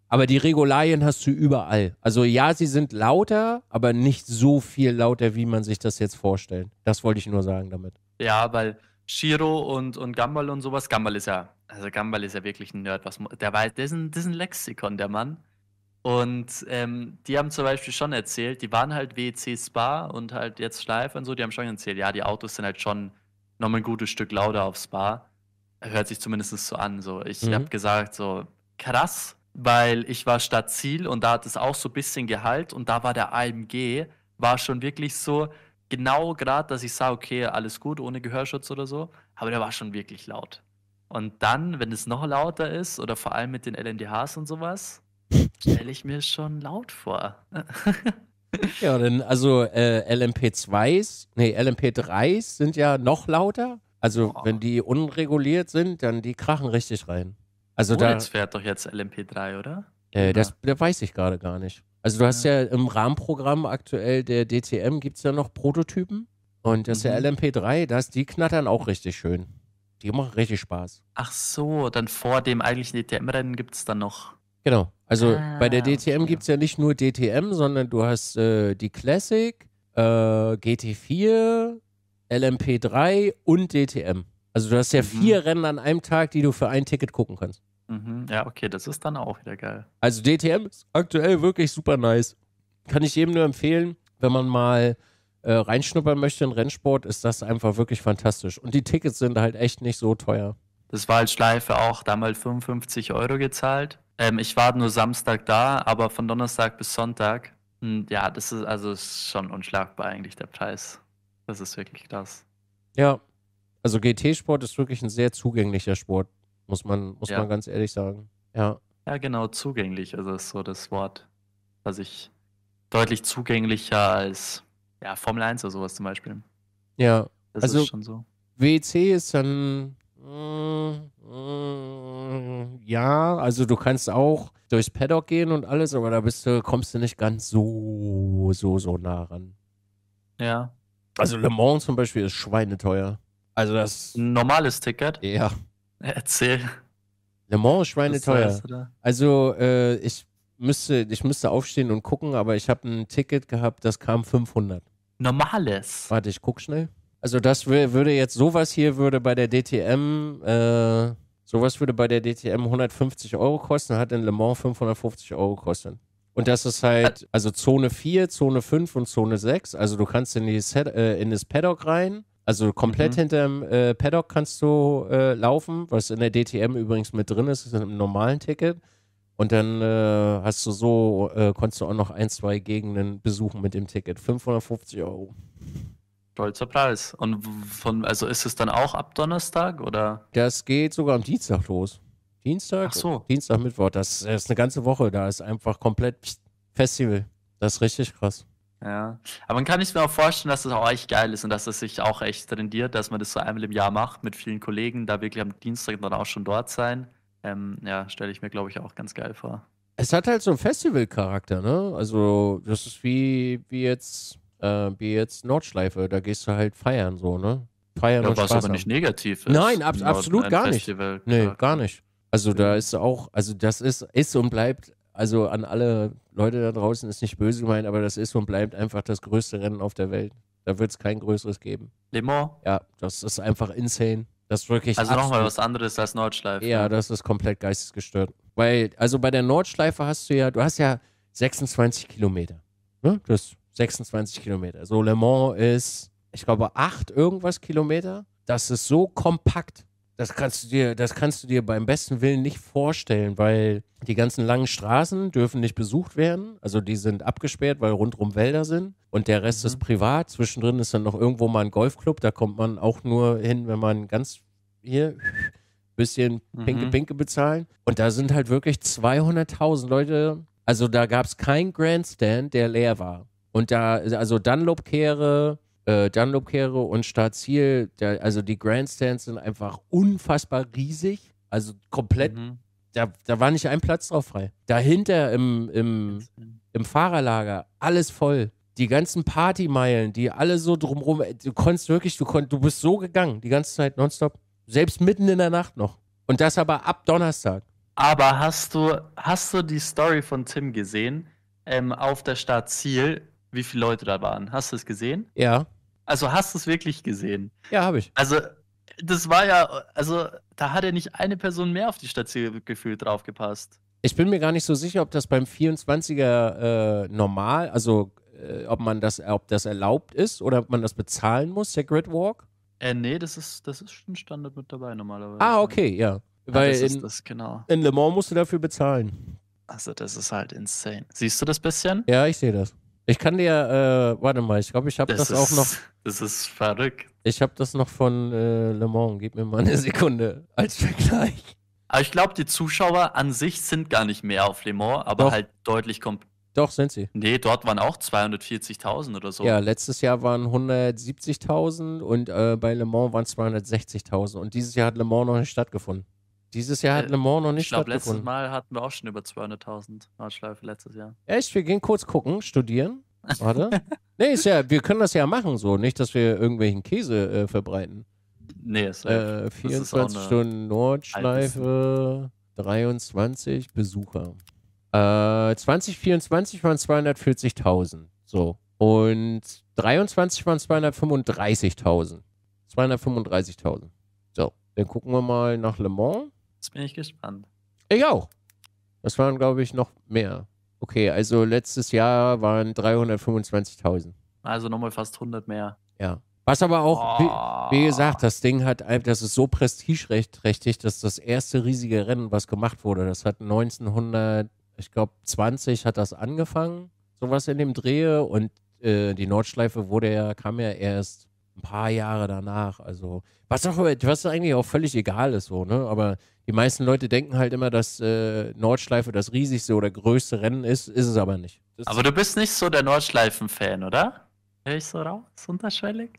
Aber die Regularien hast du überall. Also ja, sie sind lauter, aber nicht so viel lauter, wie man sich das jetzt vorstellt. Das wollte ich nur sagen damit. Ja, weil Shiro und, und Gumball und sowas, Gumball ist ja, also Gumball ist ja wirklich ein Nerd, was der weiß, der ist ein, ist ein Lexikon, der Mann. Und ähm, die haben zum Beispiel schon erzählt, die waren halt WC Spa und halt jetzt Schleife und so, die haben schon erzählt, ja, die Autos sind halt schon nochmal ein gutes Stück lauter auf Spa. Hört sich zumindest so an. So. Ich mhm. habe gesagt, so krass, weil ich war statt Ziel und da hat es auch so ein bisschen Gehalt und da war der AMG, war schon wirklich so, genau gerade, dass ich sah, okay, alles gut, ohne Gehörschutz oder so, aber der war schon wirklich laut. Und dann, wenn es noch lauter ist oder vor allem mit den LNDHs und sowas, [laughs] stelle ich mir schon laut vor. [laughs] ja, denn also äh, LMP2s, nee, LMP3s sind ja noch lauter. Also, oh. wenn die unreguliert sind, dann die krachen richtig rein. Also oh, da, jetzt fährt doch jetzt LMP3, oder? Äh, das, das weiß ich gerade gar nicht. Also du hast ja im Rahmenprogramm aktuell der DTM gibt es ja noch Prototypen und das mhm. ist ja mhm. LMP3, das, die knattern auch richtig schön. Die machen richtig Spaß. Ach so, dann vor dem eigentlichen DTM-Rennen gibt es dann noch. Genau. Also ah, bei der ah, DTM okay. gibt es ja nicht nur DTM, sondern du hast äh, die Classic, äh, GT4, LMP3 und DTM. Also du hast ja mhm. vier Rennen an einem Tag, die du für ein Ticket gucken kannst. Mhm. Ja, okay, das ist dann auch wieder geil. Also DTM ist aktuell wirklich super nice. Kann ich jedem nur empfehlen, wenn man mal äh, reinschnuppern möchte in Rennsport, ist das einfach wirklich fantastisch. Und die Tickets sind halt echt nicht so teuer. Das war als halt Schleife auch, damals halt 55 Euro gezahlt. Ähm, ich war nur Samstag da, aber von Donnerstag bis Sonntag. Und hm, ja, das ist also ist schon unschlagbar eigentlich der Preis. Das ist wirklich krass. Ja, also GT-Sport ist wirklich ein sehr zugänglicher Sport muss man, muss ja. man ganz ehrlich sagen. Ja. Ja, genau, zugänglich ist es so das Wort, was ich deutlich zugänglicher als ja, Formel 1 oder sowas zum Beispiel. Ja, das also ist schon so. WC e ist dann mm, mm, ja, also du kannst auch durchs Paddock gehen und alles, aber da bist du, kommst du nicht ganz so, so, so nah ran. Ja. Also Le Mans zum Beispiel ist schweineteuer. Also das. Normales Ticket? Ja. Erzähl. Le Mans, ist schweineteuer. teuer. Also, äh, ich, müsste, ich müsste aufstehen und gucken, aber ich habe ein Ticket gehabt, das kam 500. Normales. Warte, ich guck schnell. Also, das würde jetzt, sowas hier würde bei der DTM, äh, sowas würde bei der DTM 150 Euro kosten, hat in Le Mans 550 Euro gekostet. Und das ist halt, also Zone 4, Zone 5 und Zone 6. Also du kannst in, die Set, äh, in das Paddock rein also komplett mhm. hinterm äh, Paddock kannst du äh, laufen, was in der DTM übrigens mit drin ist, ist im normalen Ticket. Und dann äh, hast du so, äh, konntest du auch noch ein, zwei Gegenden besuchen mit dem Ticket. 550 Euro. Stolzer Preis. Und von, also ist es dann auch ab Donnerstag oder? Das geht sogar am Dienstag los. Dienstag? Ach so. Dienstag, Mittwoch. Das ist eine ganze Woche. Da ist einfach komplett Festival. Das ist richtig krass. Ja. Aber man kann sich mir auch vorstellen, dass das auch echt geil ist und dass das sich auch echt trendiert, dass man das so einmal im Jahr macht mit vielen Kollegen, da wirklich am Dienstag dann auch schon dort sein. Ähm, ja, stelle ich mir, glaube ich, auch ganz geil vor. Es hat halt so einen Festival-Charakter, ne? Also, das ist wie, wie jetzt, äh, wie jetzt Nordschleife, da gehst du halt feiern, so, ne? Feiern ja, und was Spaß aber haben. nicht negativ ist. Nein, ab absolut gar nicht. Nee, gar nicht. Also da ist auch, also das ist, ist und bleibt also an alle Leute da draußen ist nicht böse gemeint, aber das ist und bleibt einfach das größte Rennen auf der Welt. Da wird es kein größeres geben. Le Mans? Ja, das ist einfach insane. Das wirklich. Also nochmal was anderes als Nordschleife. Ja, ne? das ist komplett geistesgestört. Weil, also bei der Nordschleife hast du ja, du hast ja 26 Kilometer. Ne? Du hast 26 Kilometer. So Le Mans ist, ich glaube, 8 irgendwas Kilometer. Das ist so kompakt. Das kannst du dir, das kannst du dir beim besten Willen nicht vorstellen, weil die ganzen langen Straßen dürfen nicht besucht werden. Also die sind abgesperrt, weil rundrum Wälder sind. Und der Rest mhm. ist privat. Zwischendrin ist dann noch irgendwo mal ein Golfclub. Da kommt man auch nur hin, wenn man ganz hier [laughs] bisschen pinke, mhm. pinke bezahlen. Und da sind halt wirklich 200.000 Leute. Also da gab es keinen Grandstand, der leer war. Und da, also Dunlop-Kehre, äh, Dunlop-Kehre und Startziel, der, also die Grandstands sind einfach unfassbar riesig. Also komplett, mhm. da, da war nicht ein Platz drauf frei. Dahinter im, im, ähm, im Fahrerlager, alles voll. Die ganzen Partymeilen, die alle so drumrum, äh, du konntest wirklich, du, konnt, du bist so gegangen, die ganze Zeit nonstop. Selbst mitten in der Nacht noch. Und das aber ab Donnerstag. Aber hast du, hast du die Story von Tim gesehen? Ähm, auf der Stadt Ziel, wie viele Leute da waren. Hast du es gesehen? Ja. Also hast du es wirklich gesehen? Ja, habe ich. Also das war ja, also da hat er nicht eine Person mehr auf die Station gefühlt draufgepasst. Ich bin mir gar nicht so sicher, ob das beim 24er äh, normal, also äh, ob man das, ob das erlaubt ist oder ob man das bezahlen muss, Sacred Walk. Äh, nee, das ist, das ist schon Standard mit dabei normalerweise. Ah, okay, ja. ja Weil das in, ist das, genau. in Le Mans musst du dafür bezahlen. Also, das ist halt insane. Siehst du das bisschen? Ja, ich sehe das. Ich kann dir, äh, warte mal, ich glaube, ich habe das, das ist, auch noch. Das ist verrückt. Ich habe das noch von äh, Le Mans. Gib mir mal eine Sekunde als Vergleich. Aber ich glaube, die Zuschauer an sich sind gar nicht mehr auf Le Mans, aber Doch. halt deutlich kommt. Doch, sind sie. Nee, dort waren auch 240.000 oder so. Ja, letztes Jahr waren 170.000 und äh, bei Le Mans waren 260.000. Und dieses Jahr hat Le Mans noch nicht stattgefunden. Dieses Jahr hat äh, Le Mans noch nicht ich glaub, stattgefunden. Letztes Mal hatten wir auch schon über 200.000 Nordschleife letztes Jahr. Echt? Wir gehen kurz gucken, studieren. Warte. [laughs] nee, ist ja, wir können das ja machen so. Nicht, dass wir irgendwelchen Käse äh, verbreiten. Nee, ist äh, 24 ist Stunden Nordschleife, 23 Besucher. Äh, 2024 waren 240.000. So. Und 23 waren 235.000. 235.000. So. Dann gucken wir mal nach Le Mans. Jetzt bin ich gespannt. Ich auch. Das waren, glaube ich, noch mehr. Okay, also letztes Jahr waren 325.000. Also nochmal fast 100 mehr. Ja. Was aber auch, oh. wie, wie, gesagt, das Ding hat, das ist so prestigeträchtig, dass das erste riesige Rennen, was gemacht wurde, das hat 1900, ich glaube 20 hat das angefangen, sowas in dem Dreh und äh, die Nordschleife wurde ja, kam ja erst ein paar Jahre danach, also was auch, was eigentlich auch völlig egal ist so, ne, aber die meisten Leute denken halt immer, dass äh, Nordschleife das riesigste oder größte Rennen ist, ist es aber nicht. Das aber du bist nicht so der Nordschleifen-Fan, oder? Hör ich so raus, unterschwellig?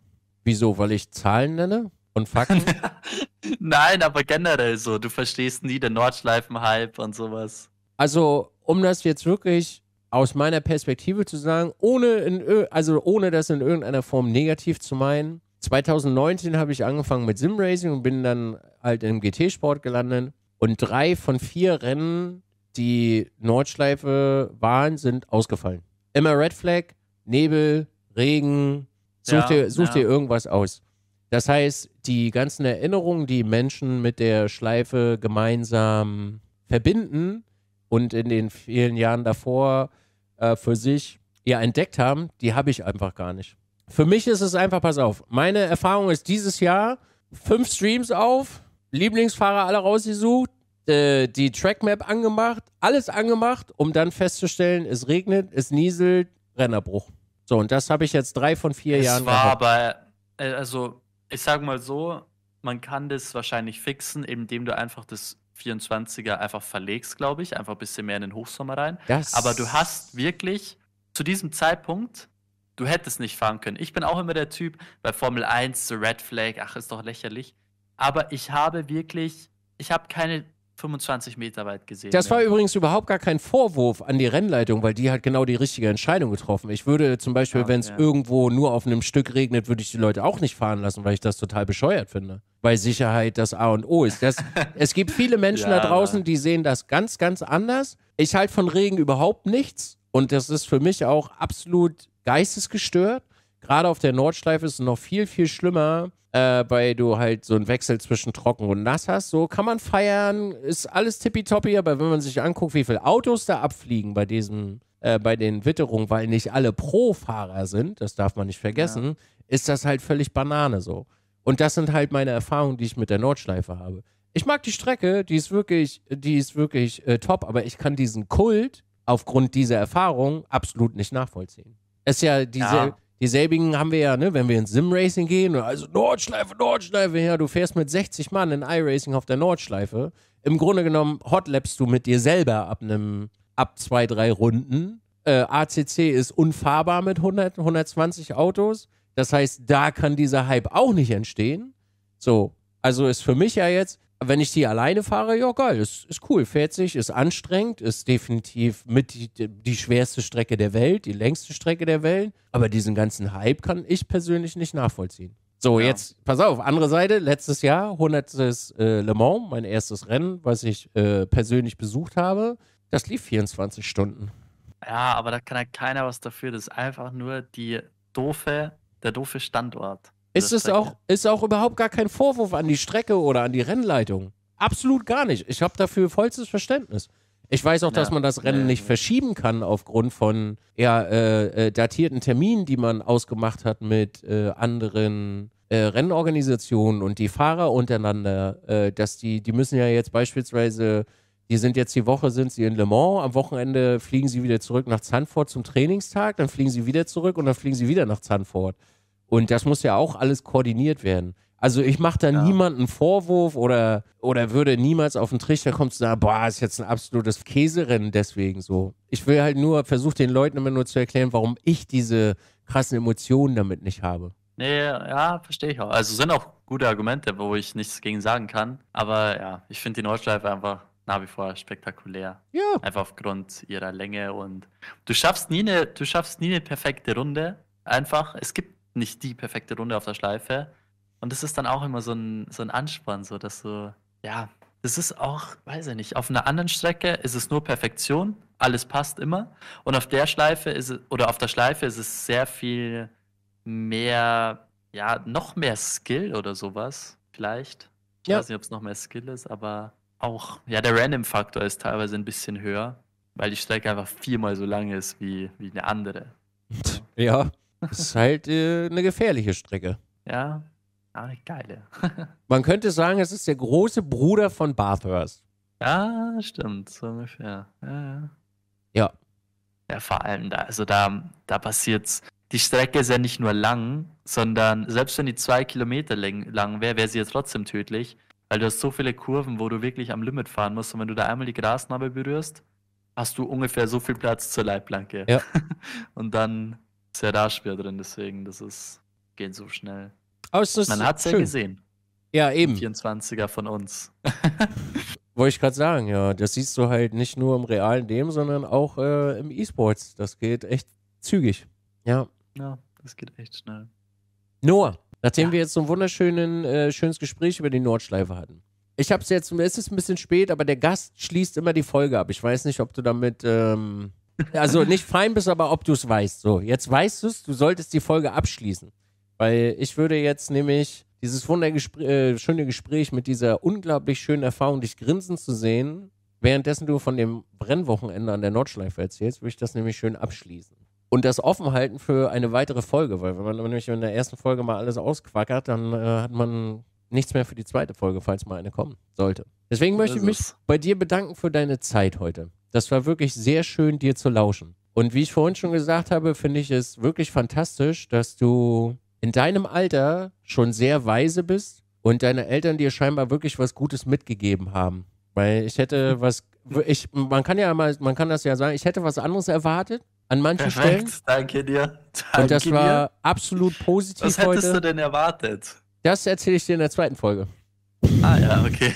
Wieso? Weil ich Zahlen nenne und Fakten? [laughs] Nein, aber generell so. Du verstehst nie den Nordschleifen-Hype und sowas. Also, um das jetzt wirklich aus meiner Perspektive zu sagen, ohne, in, also ohne das in irgendeiner Form negativ zu meinen, 2019 habe ich angefangen mit Simracing und bin dann halt im GT-Sport gelandet. Und drei von vier Rennen, die Nordschleife waren, sind ausgefallen. Immer Red Flag, Nebel, Regen, such, ja, dir, such ja. dir irgendwas aus. Das heißt, die ganzen Erinnerungen, die Menschen mit der Schleife gemeinsam verbinden und in den vielen Jahren davor äh, für sich ja entdeckt haben, die habe ich einfach gar nicht. Für mich ist es einfach, pass auf, meine Erfahrung ist dieses Jahr fünf Streams auf, Lieblingsfahrer alle rausgesucht, äh, die Trackmap angemacht, alles angemacht, um dann festzustellen, es regnet, es nieselt, Rennerbruch. So, und das habe ich jetzt drei von vier es Jahren. Es war gehabt. aber, äh, also, ich sag mal so, man kann das wahrscheinlich fixen, indem du einfach das 24er einfach verlegst, glaube ich, einfach ein bisschen mehr in den Hochsommer rein. Das aber du hast wirklich zu diesem Zeitpunkt Du hättest nicht fahren können. Ich bin auch immer der Typ bei Formel 1, so Red Flag, ach, ist doch lächerlich. Aber ich habe wirklich, ich habe keine 25 Meter weit gesehen. Das war ja. übrigens überhaupt gar kein Vorwurf an die Rennleitung, weil die hat genau die richtige Entscheidung getroffen. Ich würde zum Beispiel, ja, wenn es irgendwo nur auf einem Stück regnet, würde ich die Leute auch nicht fahren lassen, weil ich das total bescheuert finde. Weil Sicherheit das A und O ist. Das, [laughs] es gibt viele Menschen da draußen, die sehen das ganz, ganz anders. Ich halte von Regen überhaupt nichts. Und das ist für mich auch absolut geistesgestört. Gerade auf der Nordschleife ist es noch viel, viel schlimmer, äh, weil du halt so einen Wechsel zwischen trocken und nass hast. So kann man feiern, ist alles tippitoppi, aber wenn man sich anguckt, wie viele Autos da abfliegen bei diesem, äh, bei den Witterungen, weil nicht alle Pro-Fahrer sind, das darf man nicht vergessen, ja. ist das halt völlig Banane so. Und das sind halt meine Erfahrungen, die ich mit der Nordschleife habe. Ich mag die Strecke, die ist wirklich, die ist wirklich äh, top, aber ich kann diesen Kult aufgrund dieser Erfahrung absolut nicht nachvollziehen. Ist ja, diese, ja. dieselbigen haben wir ja, ne, wenn wir ins Sim-Racing gehen, also Nordschleife, Nordschleife, ja, du fährst mit 60 Mann in iRacing auf der Nordschleife. Im Grunde genommen hotlapst du mit dir selber ab einem, ab zwei, drei Runden. Äh, ACC ist unfahrbar mit 100, 120 Autos. Das heißt, da kann dieser Hype auch nicht entstehen. So, also ist für mich ja jetzt, wenn ich die alleine fahre, ja geil, ist, ist cool, fährt sich, ist anstrengend, ist definitiv mit die, die schwerste Strecke der Welt, die längste Strecke der Welt. Aber diesen ganzen Hype kann ich persönlich nicht nachvollziehen. So, ja. jetzt, pass auf, andere Seite, letztes Jahr, 100. Äh, Le Mans, mein erstes Rennen, was ich äh, persönlich besucht habe, das lief 24 Stunden. Ja, aber da kann ja keiner was dafür, das ist einfach nur die doofe, der doofe Standort. Ist es auch, ist auch überhaupt gar kein Vorwurf an die Strecke oder an die Rennleitung. Absolut gar nicht. Ich habe dafür vollstes Verständnis. Ich weiß auch, ja, dass man das Rennen ja, nicht verschieben kann aufgrund von eher äh, äh, datierten Terminen, die man ausgemacht hat mit äh, anderen äh, Rennorganisationen und die Fahrer untereinander, äh, dass die, die müssen ja jetzt beispielsweise, die sind jetzt die Woche, sind sie in Le Mans, am Wochenende fliegen sie wieder zurück nach Zandvoort zum Trainingstag, dann fliegen sie wieder zurück und dann fliegen sie wieder nach Zandvoort. Und das muss ja auch alles koordiniert werden. Also ich mache da ja. niemanden Vorwurf oder, oder würde niemals auf den Trichter kommen zu sagen, boah, ist jetzt ein absolutes Käserennen deswegen so. Ich will halt nur, versuche den Leuten immer nur zu erklären, warum ich diese krassen Emotionen damit nicht habe. Nee, ja, verstehe ich auch. Also sind auch gute Argumente, wo ich nichts gegen sagen kann. Aber ja, ich finde die Nordschleife einfach nach wie vor spektakulär. Ja. Einfach aufgrund ihrer Länge und du schaffst nie eine, du schaffst nie eine perfekte Runde. Einfach, es gibt nicht die perfekte Runde auf der Schleife. Und das ist dann auch immer so ein, so ein Anspann, so dass so, ja, das ist auch, weiß ich nicht, auf einer anderen Strecke ist es nur Perfektion, alles passt immer. Und auf der Schleife ist es, oder auf der Schleife ist es sehr viel mehr, ja, noch mehr Skill oder sowas, vielleicht. Ich ja. weiß nicht, ob es noch mehr Skill ist, aber auch, ja, der Random-Faktor ist teilweise ein bisschen höher, weil die Strecke einfach viermal so lang ist wie, wie eine andere. Ja, das ist halt äh, eine gefährliche Strecke. Ja, ah, geile. [laughs] Man könnte sagen, es ist der große Bruder von Bathurst. Ja, stimmt, so ungefähr. Ja, ja. ja. vor allem da, also da, da passiert's. Die Strecke ist ja nicht nur lang, sondern selbst wenn die zwei Kilometer lang wäre, wäre sie ja trotzdem tödlich, weil du hast so viele Kurven, wo du wirklich am Limit fahren musst und wenn du da einmal die Grasnarbe berührst, hast du ungefähr so viel Platz zur Leitplanke. Ja. [laughs] und dann ist ja Darspieler drin, deswegen, das ist, gehen so schnell. Aber es ist Man hat es ja gesehen. Ja, eben. 24er von uns. [laughs] Wollte ich gerade sagen, ja. Das siehst du halt nicht nur im realen Leben, sondern auch äh, im E-Sports. Das geht echt zügig. Ja. Ja, das geht echt schnell. Noah, nachdem ja. wir jetzt so ein wunderschönen, äh, schönes Gespräch über die Nordschleife hatten. Ich hab's jetzt, es ist ein bisschen spät, aber der Gast schließt immer die Folge ab. Ich weiß nicht, ob du damit ähm, also nicht fein bist, aber ob du es weißt. So, jetzt weißt du es, du solltest die Folge abschließen. Weil ich würde jetzt nämlich dieses wunderschöne äh, Gespräch mit dieser unglaublich schönen Erfahrung, dich grinsen zu sehen, währenddessen du von dem Brennwochenende an der Nordschleife erzählst, würde ich das nämlich schön abschließen. Und das offen halten für eine weitere Folge, weil wenn man nämlich in der ersten Folge mal alles ausquackert, dann äh, hat man nichts mehr für die zweite Folge, falls mal eine kommen sollte. Deswegen möchte ich mich bei dir bedanken für deine Zeit heute. Das war wirklich sehr schön, dir zu lauschen. Und wie ich vorhin schon gesagt habe, finde ich es wirklich fantastisch, dass du in deinem Alter schon sehr weise bist und deine Eltern dir scheinbar wirklich was Gutes mitgegeben haben. Weil ich hätte mhm. was, ich, man kann ja mal, man kann das ja sagen, ich hätte was anderes erwartet an manchen Perfekt, Stellen. Danke dir. Danke und das war dir. absolut positiv. Was hättest heute. du denn erwartet? Das erzähle ich dir in der zweiten Folge. Ah ja, okay.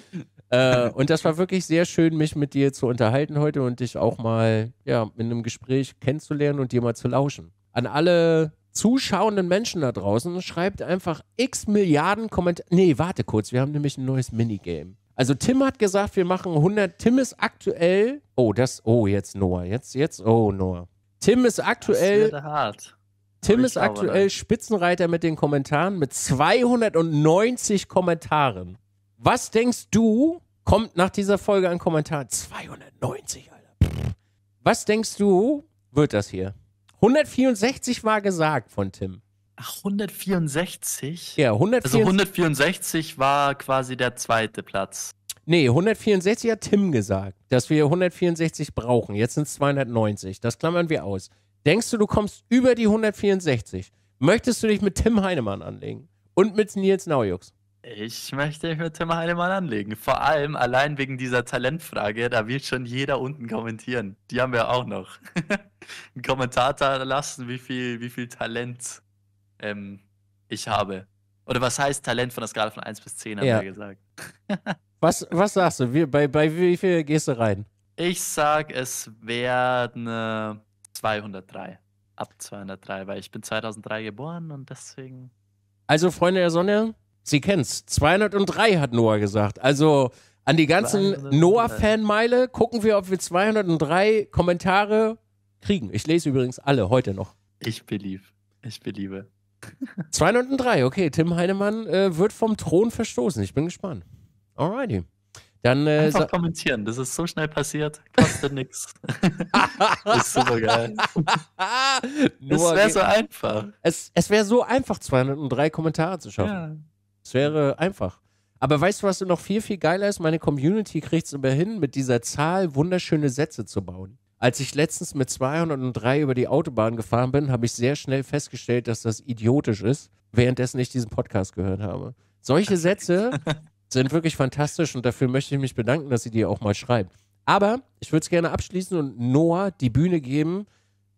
[laughs] [laughs] äh, und das war wirklich sehr schön, mich mit dir zu unterhalten heute und dich auch mal ja, in einem Gespräch kennenzulernen und dir mal zu lauschen. An alle zuschauenden Menschen da draußen, schreibt einfach x Milliarden Kommentare. Nee, warte kurz, wir haben nämlich ein neues Minigame. Also Tim hat gesagt, wir machen 100. Tim ist aktuell. Oh, das. Oh, jetzt Noah. Jetzt, jetzt. Oh, Noah. Tim ist aktuell. Das wird hart. Tim ist aktuell Spitzenreiter mit den Kommentaren mit 290 Kommentaren. Was denkst du, kommt nach dieser Folge an Kommentar? 290, Alter. Was denkst du, wird das hier? 164 war gesagt von Tim. Ach, 164? Ja, 164. Also 164 war quasi der zweite Platz. Nee, 164 hat Tim gesagt, dass wir 164 brauchen. Jetzt sind es 290. Das klammern wir aus. Denkst du, du kommst über die 164? Möchtest du dich mit Tim Heinemann anlegen? Und mit Nils Naujux? Ich möchte mit Tim Heinemann anlegen. Vor allem allein wegen dieser Talentfrage, da wird schon jeder unten kommentieren. Die haben wir auch noch. [laughs] Ein da lassen, wie viel, wie viel Talent ähm, ich habe. Oder was heißt Talent von der Skala von 1 bis 10, haben ja. wir gesagt. [laughs] was, was sagst du? Wie, bei, bei wie viel gehst du rein? Ich sag, es werden 203. Äh, Ab 203, weil ich bin 2003 geboren und deswegen. Also, Freunde der Sonne, Sie kennt's. 203 hat Noah gesagt. Also an die ganzen Noah-Fanmeile gucken wir, ob wir 203 Kommentare kriegen. Ich lese übrigens alle heute noch. Ich beliebe. Ich beliebe. 203, [laughs] okay. Tim Heinemann äh, wird vom Thron verstoßen. Ich bin gespannt. Alrighty. Dann, äh, Einfach kommentieren, das ist so schnell passiert, kostet nix. [laughs] ist super geil. es wäre so einfach. Es, es wäre so einfach, 203 Kommentare zu schaffen. Ja. Es wäre einfach. Aber weißt du, was noch viel, viel geiler ist? Meine Community kriegt es immer hin, mit dieser Zahl wunderschöne Sätze zu bauen. Als ich letztens mit 203 über die Autobahn gefahren bin, habe ich sehr schnell festgestellt, dass das idiotisch ist, währenddessen ich diesen Podcast gehört habe. Solche Sätze [laughs] sind wirklich fantastisch und dafür möchte ich mich bedanken, dass sie die auch mal schreibt. Aber ich würde es gerne abschließen und Noah die Bühne geben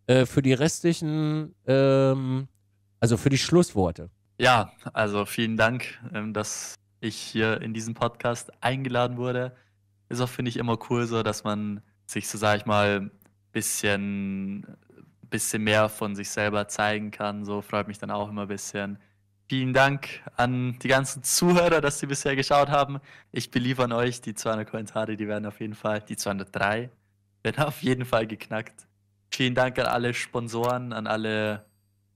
äh, für die restlichen, ähm, also für die Schlussworte. Ja, also vielen Dank, ähm, dass ich hier in diesen Podcast eingeladen wurde. Ist auch, finde ich, immer cool so, dass man sich so, sag ich mal, bisschen, bisschen mehr von sich selber zeigen kann. So freut mich dann auch immer ein bisschen. Vielen Dank an die ganzen Zuhörer, dass sie bisher geschaut haben. Ich beliefere an euch, die 200 Kommentare, die werden auf jeden Fall, die 203 werden auf jeden Fall geknackt. Vielen Dank an alle Sponsoren, an alle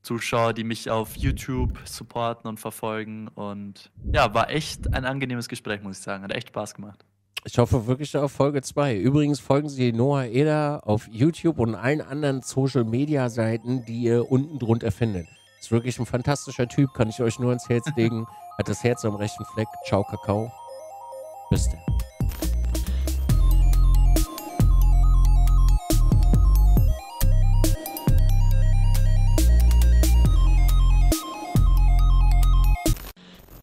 Zuschauer, die mich auf YouTube supporten und verfolgen. Und ja, war echt ein angenehmes Gespräch, muss ich sagen. Hat echt Spaß gemacht. Ich hoffe wirklich auf Folge 2. Übrigens folgen Sie Noah Eder auf YouTube und allen anderen Social Media Seiten, die ihr unten drunter findet. Ist wirklich ein fantastischer Typ, kann ich euch nur ans Herz legen. [laughs] Hat das Herz am rechten Fleck. Ciao, Kakao. Bis dann.